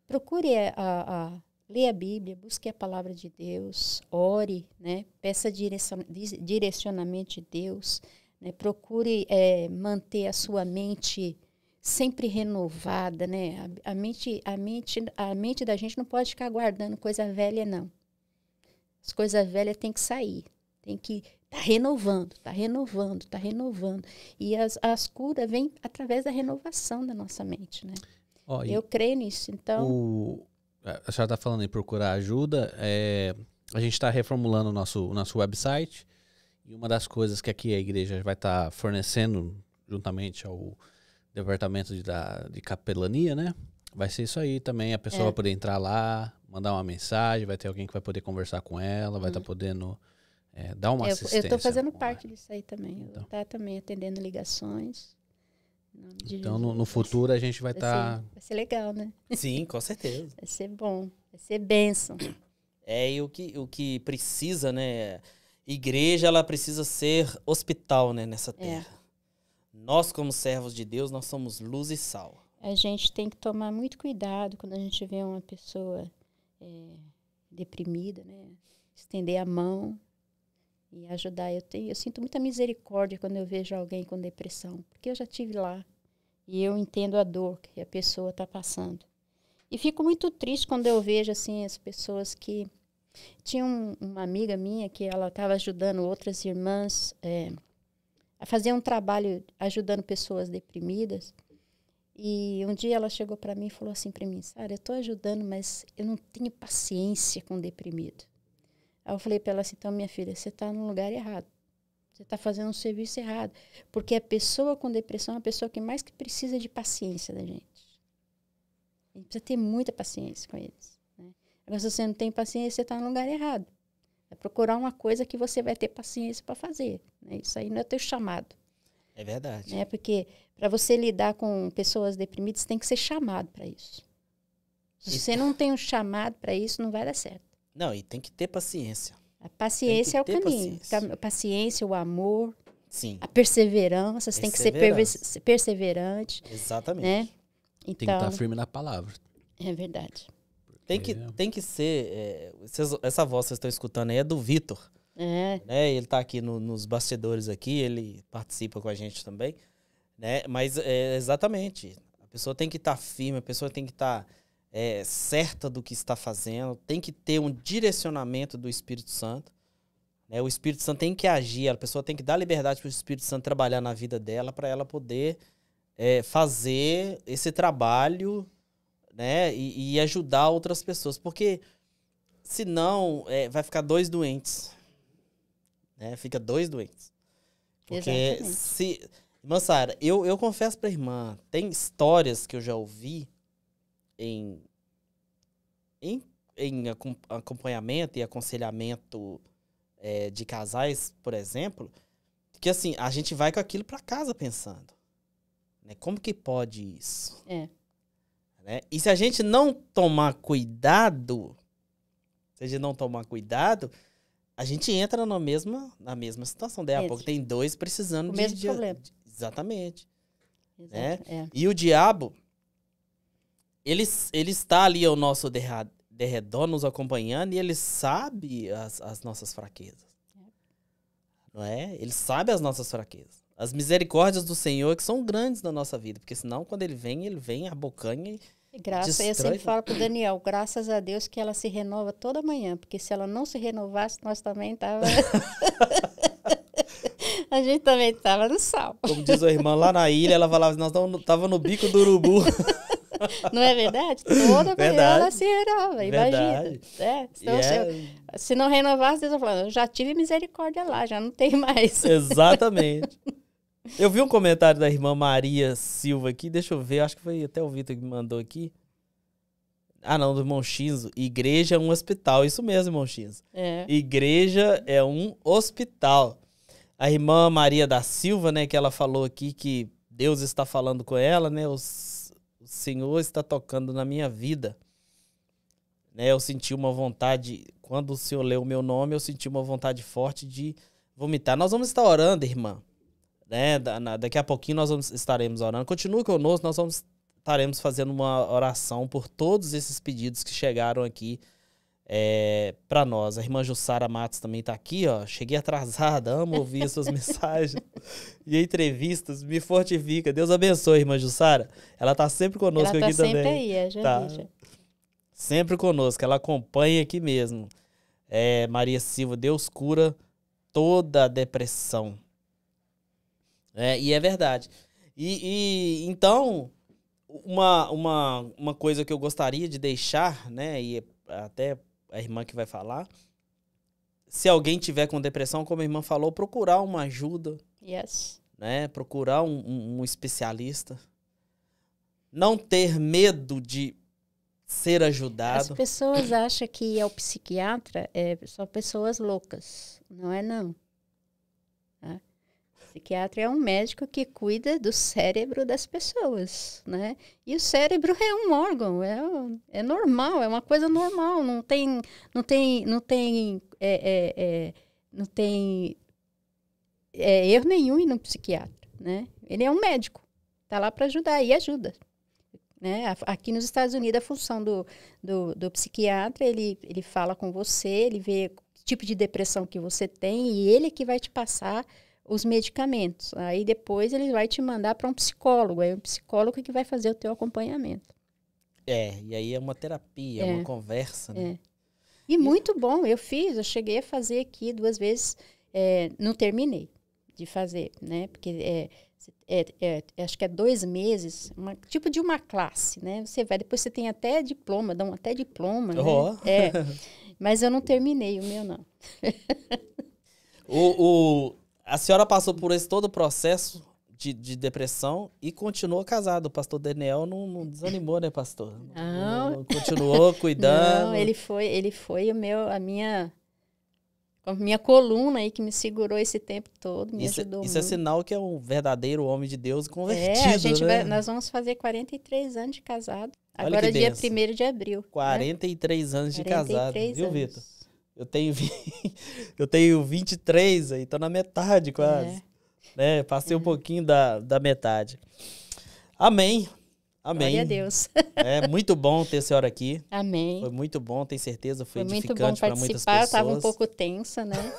procure a, a, a a Bíblia, busque a palavra de Deus, ore, né? peça direcionamento de Deus, né? procure é, manter a sua mente sempre renovada, né? A, a, mente, a mente, a mente da gente não pode ficar guardando coisa velha não. As coisas velhas têm que sair, tem que Está renovando, está renovando, está renovando. E as, as curas vêm através da renovação da nossa mente, né? Oh, eu creio nisso, então... O, a senhora está falando em procurar ajuda. É, a gente está reformulando o nosso, o nosso website. E uma das coisas que aqui a igreja vai estar tá fornecendo, juntamente ao departamento de, da, de capelania, né? Vai ser isso aí também. A pessoa é. vai poder entrar lá, mandar uma mensagem, vai ter alguém que vai poder conversar com ela, vai estar hum. tá uhum. podendo é, dá uma eu, assistência. Eu estou fazendo é? parte disso aí também. Então. Tá também atendendo ligações. Né, então, no, no, futuro a gente vai estar. Vai, tá... vai, ser legal, né? Sim, com certeza. vai ser bom, vai ser bênção. É, e o que, o que precisa, né? Igreja, ela precisa ser hospital, né? Nessa é. terra. É. Nós, como servos de Deus, nós somos luz e sal. A gente tem que tomar muito cuidado quando a gente vê uma pessoa é, deprimida, né? Estender a mão, e ajudar. Eu, tenho, eu sinto muita misericórdia quando eu vejo alguém com depressão, porque eu já tive lá e eu entendo a dor que a pessoa está passando. E fico muito triste quando eu vejo assim as pessoas que tinha um, uma amiga minha que ela estava ajudando outras irmãs é, a fazer um trabalho ajudando pessoas deprimidas. E um dia ela chegou para mim e falou assim para mim, Sara, eu estou ajudando, mas eu não tenho paciência com deprimido. Aí eu falei para ela assim: então, minha filha, você está no lugar errado. Você está fazendo um serviço errado. Porque a pessoa com depressão é a pessoa que mais que precisa de paciência da gente. A gente precisa ter muita paciência com eles. Né? Agora, se você não tem paciência, você está no lugar errado. É procurar uma coisa que você vai ter paciência para fazer. Né? Isso aí não é teu chamado. É verdade. Né? Porque para você lidar com pessoas deprimidas, tem que ser chamado para isso. Se Eita. você não tem um chamado para isso, não vai dar certo. Não, e tem que ter paciência. A paciência é o caminho. Paciência. paciência, o amor. Sim. A perseverança. Você tem que ser perseverante. Exatamente. Né? Então, tem que estar então firme na palavra. É verdade. Tem que, é. tem que ser. É, vocês, essa voz que vocês estão escutando aí é do Vitor. É. Né? Ele está aqui no, nos bastidores aqui, ele participa com a gente também. Né? Mas é, exatamente. A pessoa tem que estar tá firme, a pessoa tem que estar. Tá é, certa do que está fazendo, tem que ter um direcionamento do Espírito Santo. Né? O Espírito Santo tem que agir, a pessoa tem que dar liberdade para o Espírito Santo trabalhar na vida dela para ela poder é, fazer esse trabalho né? E, e, ajudar outras pessoas. Porque senão é, vai ficar dois doentes. Né? Fica dois doentes. Porque Exatamente. se. Irmã Sara, eu, eu confesso a irmã, tem histórias que eu já ouvi em, em, em acompanhamento e aconselhamento é, de casais, por exemplo, que assim, a gente vai com aquilo para casa pensando. Né? Como que pode isso? É. Né? E se a gente não tomar cuidado, se a gente não tomar cuidado, a gente entra na mesma, na mesma situação. Daí a pouco tem dois precisando o de, mesmo de, problema. De, exatamente. Exato, né? É. E o diabo, ele, ele está ali ao nosso derredor, nos acompanhando, e ele sabe as, as nossas fraquezas. Não é? Ele sabe as nossas fraquezas. As misericórdias do Senhor que são grandes na nossa vida, porque senão quando ele vem, ele vem a bocanha e graças, Destrói. eu sempre falo para o Daniel, graças a Deus que ela se renova toda manhã, porque se ela não se renovasse, nós também tava A gente também tava no sal. Como diz a irmã, lá na ilha, ela falava, assim, nós tava no bico do urubu. Não é verdade? Toda verdade. se renova, imagina. É, então, yeah. se, é- se, não renovasse, Deus falando, já tive misericórdia lá, já não tem mais. Exatamente. eu vi um comentário da irmã Maria Silva aqui, deixa eu ver, acho que foi até o Vitor que me mandou aqui. Ah, não, do irmão Xinzo. Igreja é um hospital. Isso mesmo, irmão Xinzo. É. Igreja é um hospital. A irmã Maria da Silva, né, que ela falou aqui que Deus está falando com ela, né? Os o Senhor está tocando na minha vida. Né, eu senti uma vontade, quando o Senhor leu o meu nome, eu senti uma vontade forte de vomitar. Nós vamos estar orando, irmã. Né? daqui a pouquinho nós vamos, estaremos orando. Continue conosco, nós vamos, estaremos fazendo uma oração por todos esses pedidos que chegaram aqui é, para nós, a irmã Jussara Matos também está aqui, ó. Cheguei atrasada, amo ouvir suas mensagens e entrevistas, me fortifica. Deus abençoe, irmã Jussara. Ela está sempre conosco ela tá aqui tá também. Sempre aí, é, já tá. Sempre conosco, ela acompanha aqui mesmo. É, Maria Silva, Deus cura toda a depressão. É, e é verdade. E, e, então, uma, uma, uma coisa que eu gostaria de deixar, né, e é até a irmã que vai falar. Se alguém tiver com depressão, como a irmã falou, procurar uma ajuda. Yes. Né? Procurar um, um, um especialista. Não ter medo de ser ajudado. As pessoas acham que é o psiquiatra é, são pessoas loucas. Não é não. Psiquiatra é um médico que cuida do cérebro das pessoas, né? E o cérebro é um órgão, é, é normal, é uma coisa normal, não tem, não tem, não tem, é, é, é não tem é, erro nenhum em um psiquiatra, né? Ele é um médico, tá lá para ajudar e ajuda. Né? Aqui nos Estados Unidos, a função do, do, do psiquiatra, ele, ele fala com você, ele vê tipo de depressão que você tem e ele é que vai te passar os medicamentos. Aí depois ele vai te mandar para um psicólogo, aí é o psicólogo é que vai fazer o teu acompanhamento. É, e aí é uma terapia, é, uma é. conversa, né? É. E, e muito bom, eu fiz, eu cheguei a fazer aqui duas vezes, é, não terminei de fazer, né? Porque é, é, é, é acho que é dois meses, uma, tipo de uma classe, né? Você vai, depois você tem até diploma, dão até diploma, oh. né? É, mas eu não terminei o meu, não. o, o a senhora passou por esse todo o processo de, de, depressão e continuou casado. O pastor Daniel não, não desanimou, né, pastor? Não. não continuou cuidando. Não, ele foi, ele foi o meu, a minha, a minha coluna aí que me segurou esse tempo todo, me isso, é, ajudou Isso é muito. é sinal que é um verdadeiro homem de Deus convertido, é, a gente né? vai, nós vamos fazer 43 anos de casado. Olha Agora dia 1 de abril. 43 né? anos de 43 casado, anos. viu, Vitor? Eu tenho, 20, eu tenho 23 aí, tô na metade quase. É. Né? Passei é. um uhum. pouquinho da, da metade. Amém. Amém. Glória a Deus. É muito bom ter a senhora aqui. Amém. Foi muito bom, tenho certeza, foi, foi edificante para muitas pessoas. Eu estava um pouco tensa, né?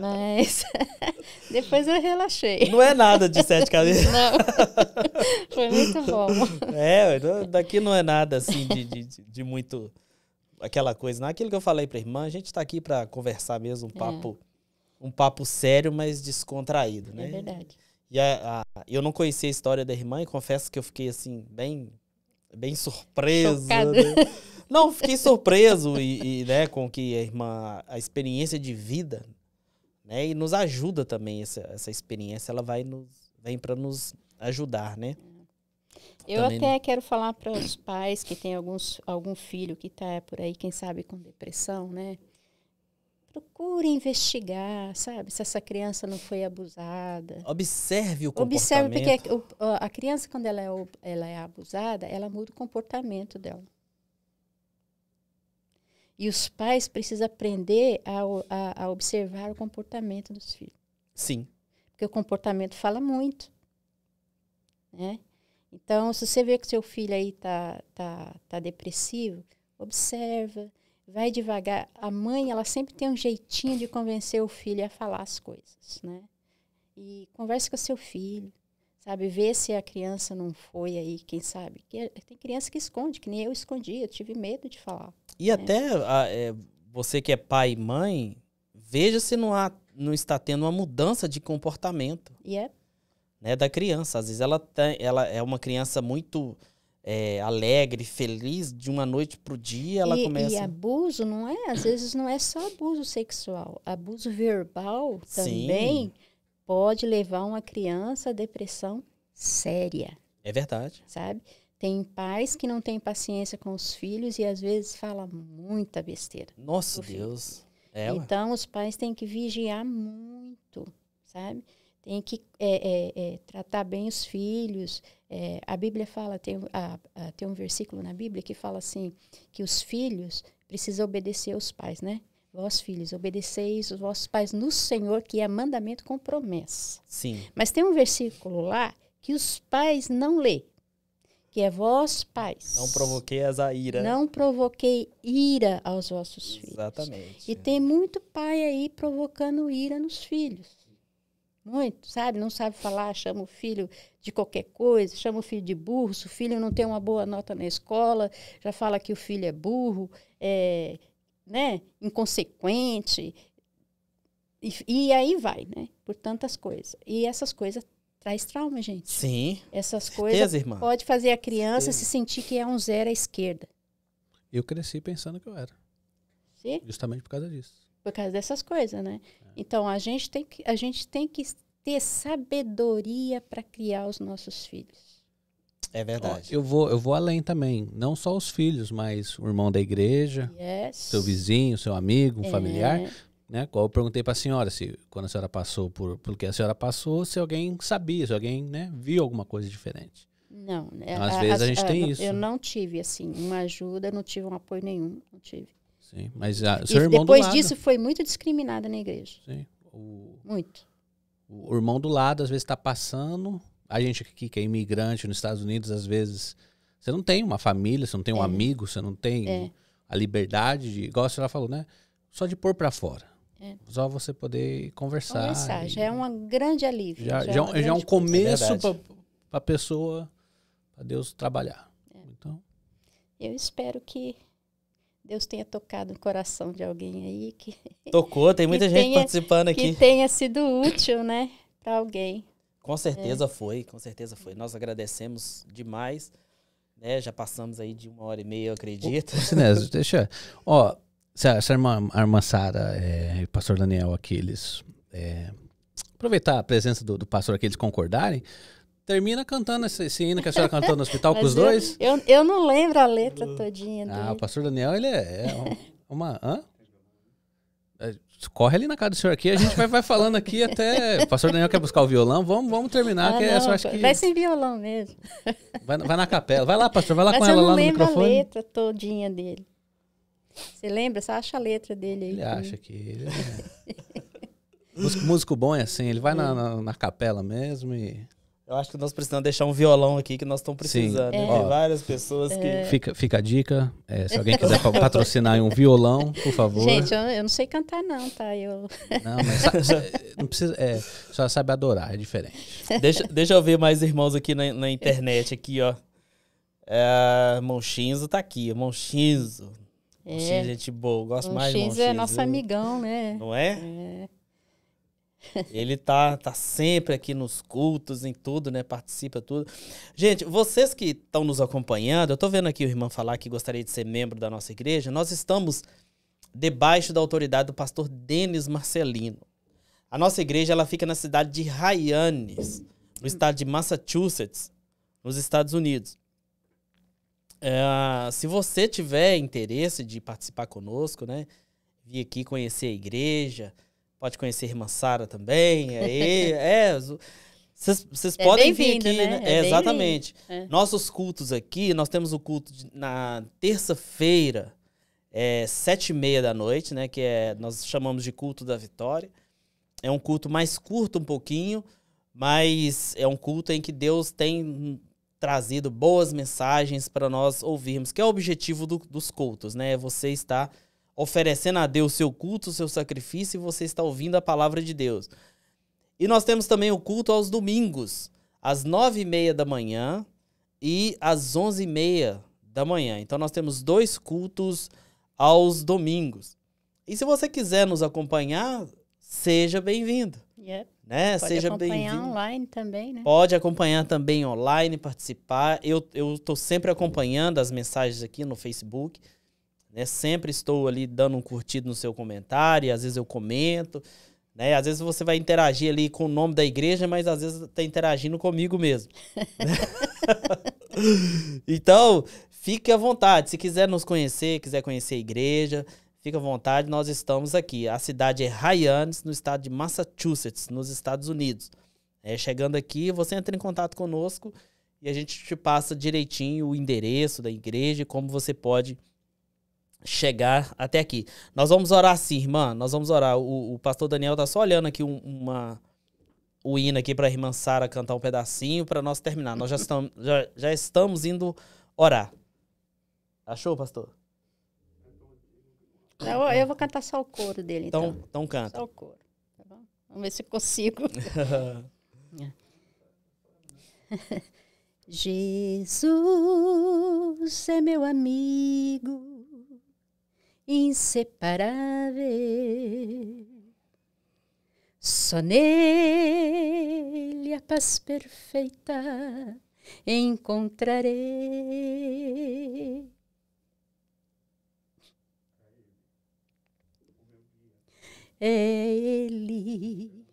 Mas depois eu relaxei. Não é nada de sete cabeças. Não. Foi muito bom. É, daqui não é nada assim de, de, de muito aquela coisa, não é aquilo que eu falei pra irmã, a gente tá aqui para conversar mesmo, um é. papo, é. um papo sério, mas descontraído, né? É verdade. E a, a, eu não conhecia a história da irmã e confesso que eu fiquei assim, bem, bem surpreso. Né? Não, fiquei surpreso e, e, né, com que a irmã, a experiência de vida, né? E nos ajuda também essa, essa experiência, ela vai nos, vem para nos ajudar, né? Eu Também até quero falar para os pais que têm algum filho que está por aí, quem sabe, com depressão, né? Procure investigar, sabe? Se essa criança não foi abusada. Observe o comportamento. Observe, porque a, a criança, quando ela é, ela é abusada, ela muda o comportamento dela. E os pais precisam aprender a, a, a observar o comportamento dos filhos. Sim. Porque o comportamento fala muito. Né? Então, se você vê que seu filho aí tá, tá, tá depressivo, observa, vai devagar. A mãe, ela sempre tem um jeitinho de convencer o filho a falar as coisas, né? E converse com seu filho, sabe? Vê se a criança não foi aí, quem sabe. É, tem criança que esconde, que nem eu escondi, eu tive medo de falar. E né? até a, é, você que é pai e mãe, veja se não, há, não está tendo uma mudança de comportamento. E é né, da criança. Às vezes ela, tem, ela é uma criança muito é, alegre, feliz, de uma noite para o dia ela e, começa... E abuso não é, às vezes não é só abuso sexual, abuso verbal também Sim. pode levar uma criança a depressão séria. É verdade. Sabe? Tem pais que não têm paciência com os filhos e às vezes fala muita besteira. Nossa Deus. É, então os pais têm que vigiar muito, sabe? tem que é, é, é, tratar bem os filhos. É, a Bíblia fala, tem, a, a, tem um versículo na Bíblia que fala assim, que os filhos precisam obedecer aos pais, né? Vós, filhos, obedeceis os vossos pais no Senhor, que é mandamento com promessa. Sim. Mas tem um versículo lá que os pais não lê, que é vós, pais. Não provoquei as a ira. Não provoquei ira aos vossos filhos. Exatamente. E tem muito pai aí provocando ira nos filhos. Muito, sabe? Não sabe falar, chama o filho de qualquer coisa, chama o filho de burro, se o filho não tem uma boa nota na escola, já fala que o filho é burro, é, né? inconsequente. E, e aí vai, né? Por tantas coisas. E essas coisas traz trauma, gente. Sim. Essas coisas Certeza, pode fazer a criança Certeza. se sentir que é um zero à esquerda. Eu cresci pensando que eu era. Sim? Justamente por causa disso por causa dessas coisas, né? É. Então a gente tem que a gente tem que ter sabedoria para criar os nossos filhos. É verdade. Ó, eu vou eu vou além também, não só os filhos, mas o irmão da igreja, yes. seu vizinho, seu amigo, um é. familiar. Né? Qual eu perguntei para a senhora se quando a senhora passou por, porque a senhora passou, se alguém sabia, se alguém né, viu alguma coisa diferente. Não, então, às a, vezes a, a gente a, tem eu isso. Eu não tive assim uma ajuda, não tive um apoio nenhum, não tive. Sim, mas a, seu e irmão depois disso foi muito discriminada na igreja. Sim. O, muito. O irmão do lado às vezes está passando, a gente aqui que é imigrante nos Estados Unidos, às vezes você não tem uma família, você não tem um é. amigo, você não tem é. a liberdade de, igual a senhora falou, né? Só de pôr para fora. É. Só você poder conversar. Conversar, e, já é um grande alívio. Já, já, é já é um é começo para é a pessoa, para Deus trabalhar. Então. Eu espero que Deus tenha tocado no coração de alguém aí que tocou, tem muita gente tenha, participando aqui. Que tenha sido útil, né, para alguém. Com certeza é. foi, com certeza foi. Nós agradecemos demais. Né? Já passamos aí de uma hora e meia, eu acredito. Sinésio, deixa. Ó, se a, se a irmã, irmã Sara é, e é, o pastor Daniel aqui, eles. É, aproveitar a presença do, do pastor aqui, eles concordarem. Termina cantando esse, cena hino que a senhora cantou no hospital com os dois? Eu, eu não lembro a letra todinha. Ah, dele. Ah, o pastor Daniel, ele é, é uma. Hã? É, corre ali na casa do senhor aqui, a gente vai, vai falando aqui até. O pastor Daniel quer buscar o violão, vamos, vamos terminar. Ah, que não, acho que... Vai sem violão mesmo. Vai, vai na capela. Vai lá, pastor, vai lá Mas com ela lá no microfone. Eu não lembro a letra todinha dele. Você lembra? Você acha a letra dele aí. Ele acha que. Ele é... músico, músico, bom é assim, ele vai na, na, na capela mesmo e. Eu acho que nós precisamos deixar um violão aqui que nós estamos precisando. Sim. Né? É. Ó, várias pessoas é. que. Fica, fica a dica. É, se alguém quiser patrocinar um violão, por favor. Gente, eu, eu, não sei cantar, não, tá? Eu... Não, mas não precisa. É, só sabe adorar, é diferente. Deixa, deixa eu ver mais irmãos aqui na, na internet, aqui, ó. É, Monchinzo tá aqui, Monchinzo. É. Monchinzo, gente boa. Gosto Monchinzo mais de Monchinzo. é nosso amigão, né? Não é? É. Ele tá, tá sempre aqui nos cultos, em tudo, né? Participa tudo. Gente, vocês que estão nos acompanhando, eu tô vendo aqui o irmão falar que gostaria de ser membro da nossa igreja. Nós estamos debaixo da autoridade do pastor Denis Marcelino. A nossa igreja ela fica na cidade de Hyannis, no estado de Massachusetts, nos Estados Unidos. É, se você tiver interesse de participar conosco, né? Vir aqui conhecer a igreja, pode conhecer a irmã Sara também. Aí, é, é vocês é podem vir aqui, né? né? É, é exatamente. É. Nossos cultos aqui, nós temos o culto de, na terça-feira, é, sete e meia da noite, né? Que é, nós chamamos de culto da vitória. É um culto mais curto um pouquinho, mas é um culto em que Deus tem trazido boas mensagens para nós ouvirmos, que é o objetivo do, dos cultos, né? É você estar oferecendo a Deus seu culto, seu sacrifício, e você está ouvindo a palavra de Deus. E nós temos também o culto aos domingos, às nove e meia da manhã e às onze e meia da manhã. Então nós temos dois cultos aos domingos. E se você quiser nos acompanhar, seja bem-vindo. Yep. Né? Pode seja acompanhar online também, né? Pode acompanhar também online, participar. Eu estou sempre acompanhando as mensagens aqui no Facebook. Né? Sempre estou ali dando um curtido no seu comentário, às vezes eu comento. Né? Às vezes você vai interagir ali com o nome da igreja, mas às vezes está interagindo comigo mesmo. então, fique à vontade. Se quiser nos conhecer, quiser conhecer a igreja, fique à vontade. Nós estamos aqui. A cidade é Hyannis, no estado de Massachusetts, nos Estados Unidos. É, chegando aqui, você entra em contato conosco e a gente te passa direitinho o endereço da igreja e como você pode chegar até aqui. Nós vamos orar sim, irmã. Nós vamos orar. O, o pastor Daniel tá só olhando aqui um, uma o hino aqui para a irmã Sara cantar um pedacinho para nós terminar. Nós já estamos, já, já estamos indo orar. Achou, pastor? Eu, eu vou cantar só o coro dele. Então, então, então canta. Só o coro. Tá vamos ver se consigo. Jesus é meu amigo inseparável. Só nele a paz perfeita encontrarei. É Ele,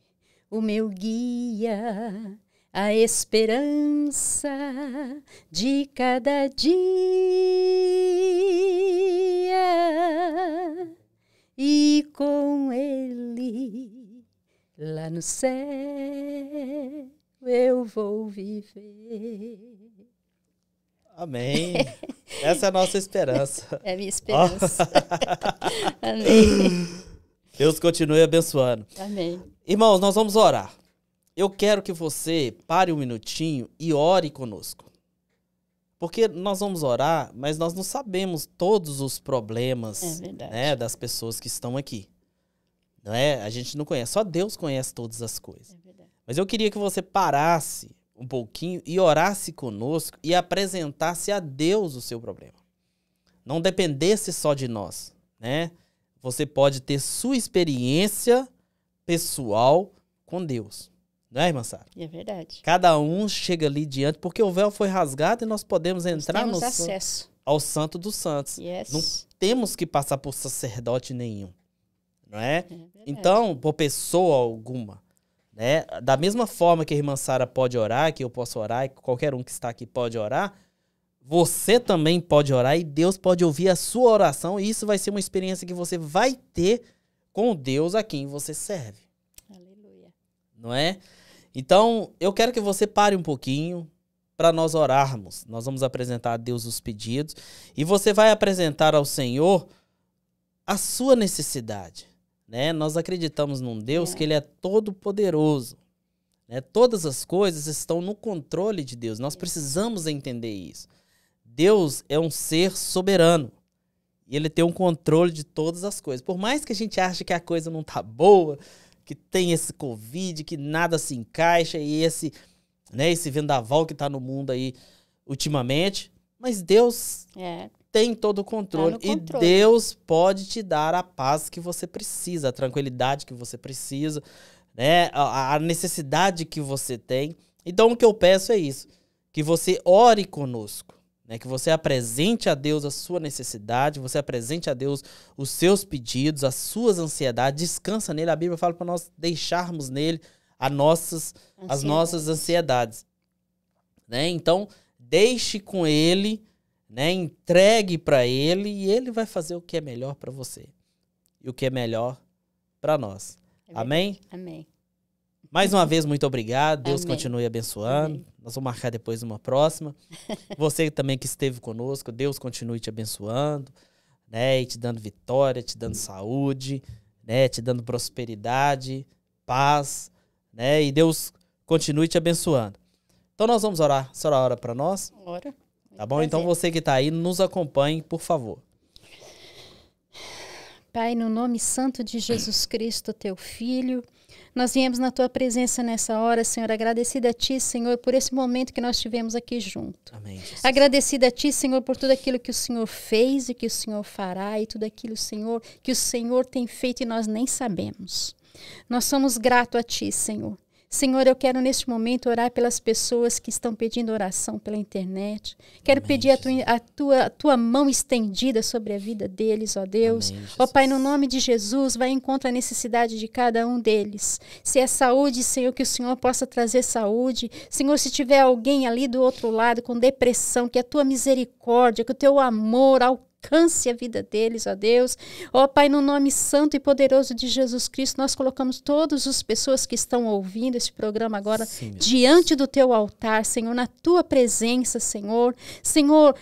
o meu guia, a esperança de cada dia. e com ele lá no céu eu vou viver. Amém. Essa é a nossa esperança. É a minha esperança. Oh. Amém. Deus continue abençoando. Amém. Irmãos, nós vamos orar. Eu quero que você pare um minutinho e ore conosco. Porque nós vamos orar, mas nós não sabemos todos os problemas é né, das pessoas que estão aqui. Não é? A gente não conhece, só Deus conhece todas as coisas. É mas eu queria que você parasse um pouquinho e orasse conosco e apresentasse a Deus o seu problema. Não dependesse só de nós, né? Você pode ter sua experiência pessoal com Deus. Não é, irmã Sara? É verdade. Cada um chega ali diante, porque o véu foi rasgado e nós podemos entrar nós temos no acesso. ao Santo dos Santos. Yes. Não temos que passar por sacerdote nenhum. Não é? é então, por pessoa alguma. Né? Da mesma forma que a irmã Sara pode orar, que eu posso orar, que qualquer um que está aqui pode orar, você também pode orar e Deus pode ouvir a sua oração. E isso vai ser uma experiência que você vai ter com Deus a quem você serve. Aleluia. Não é? Então, eu quero que você pare um pouquinho para nós orarmos. Nós vamos apresentar a Deus os pedidos e você vai apresentar ao Senhor a sua necessidade. Né? Nós acreditamos num Deus é. que ele é todo poderoso. Né? Todas as coisas estão no controle de Deus. Nós precisamos entender isso. Deus é um ser soberano. E ele tem um controle de todas as coisas. Por mais que a gente ache que a coisa não tá boa, que tem esse Covid, que nada se encaixa e esse, né, esse vendaval que está no mundo aí ultimamente. Mas Deus é. tem todo o controle, tá controle, e Deus pode te dar a paz que você precisa, a tranquilidade que você precisa, né, a, a necessidade que você tem. Então o que eu peço é isso, que você ore conosco né, que você apresente a Deus a sua necessidade, você apresente a Deus os seus pedidos, as suas ansiedades, descansa nele. A Bíblia fala para nós deixarmos nele as nossas, as nossas ansiedades. Né? Então, deixe com ele, né? entregue para ele e ele vai fazer o que é melhor para você e o que é melhor para nós. É Amém? Amém. Mais uma vez, muito obrigado. Deus Amém. continue abençoando. Amém. Nós vamos marcar depois uma próxima. Você também que esteve conosco, Deus continue te abençoando, né? E te dando vitória, te dando saúde, né? Te dando prosperidade, paz, né? E Deus continue te abençoando. Então nós vamos orar. Será a hora para nós? Ora. Tá bom? Então, Prazer. Então você que está aí, nos acompanhe, por favor. Pai, no nome santo de Jesus Cristo, teu Filho, nós viemos na tua presença nessa hora, Senhor, agradecida a ti, Senhor, por esse momento que nós tivemos aqui junto. Amém. Agradecida a ti, Senhor, por tudo aquilo que o Senhor fez e que o Senhor fará e tudo aquilo, Senhor, que o Senhor tem feito e nós nem sabemos. Nós somos gratos a ti, Senhor. Senhor, eu quero neste momento orar pelas pessoas que estão pedindo oração pela internet. Quero Amém, pedir a tua, a, tua, a tua, mão estendida sobre a vida deles, ó Deus. Amém, ó Pai, no nome de Jesus, vai em conta a necessidade de cada um deles. Se é saúde, Senhor, que o Senhor possa trazer saúde. Senhor, se tiver alguém ali do outro lado com depressão, que a tua misericórdia, que o teu amor alcance Alcance a vida deles, ó Deus. Ó Pai, no nome santo e poderoso de Jesus Cristo, nós colocamos todas as pessoas que estão ouvindo este programa agora Sim, diante do teu altar, Senhor, na tua presença, Senhor. Senhor,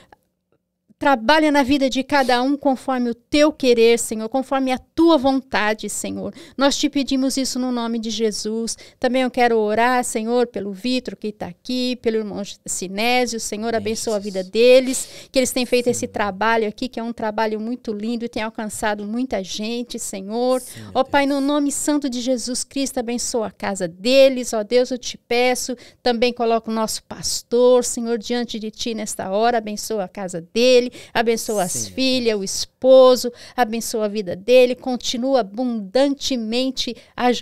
Trabalha na vida de cada um conforme o teu querer, Senhor, conforme a tua vontade, Senhor. Nós te pedimos isso no nome de Jesus. Também eu quero orar, Senhor, pelo Vitro que está aqui, pelo irmão Sinésio. Senhor, abençoa a vida deles, que eles têm feito Sim. esse trabalho aqui, que é um trabalho muito lindo e tem alcançado muita gente, Senhor. Sim, ó Pai, no nome santo de Jesus Cristo, abençoa a casa deles. Ó Deus, eu te peço. Também coloca o nosso pastor, Senhor, diante de ti nesta hora. Abençoa a casa dele dele, abençoa Sim. as filhas, o esposo, abençoa a vida dele, continua abundantemente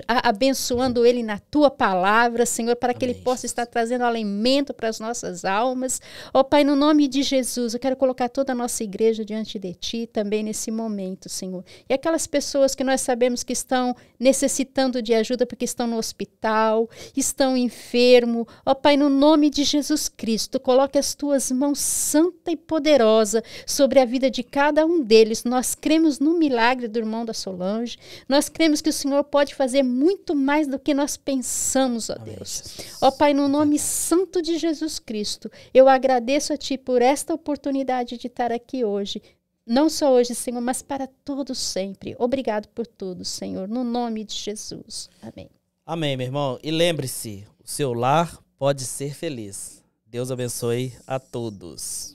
abençoando ele na tua palavra, Senhor, para Amém. que ele possa estar trazendo alimento para as nossas almas. Ó oh, Pai, no nome de Jesus, eu quero colocar toda a nossa igreja diante de ti também nesse momento, Senhor. E aquelas pessoas que nós sabemos que estão necessitando de ajuda porque estão no hospital, estão enfermo. Ó oh, Pai, no nome de Jesus Cristo, coloque as tuas mãos santa e poderosa sobre a vida de cada um deles. Nós cremos no milagre do irmão da Solange. Nós cremos que o Senhor pode fazer muito mais do que nós pensamos, ó Deus. Ó Pai, no é nome santo de Jesus Cristo, eu agradeço a Ti por esta oportunidade de estar aqui hoje não só hoje, Senhor, mas para todos sempre. Obrigado por tudo, Senhor, no nome de Jesus. Amém. Amém, meu irmão. E lembre-se, o seu lar pode ser feliz. Deus abençoe a todos.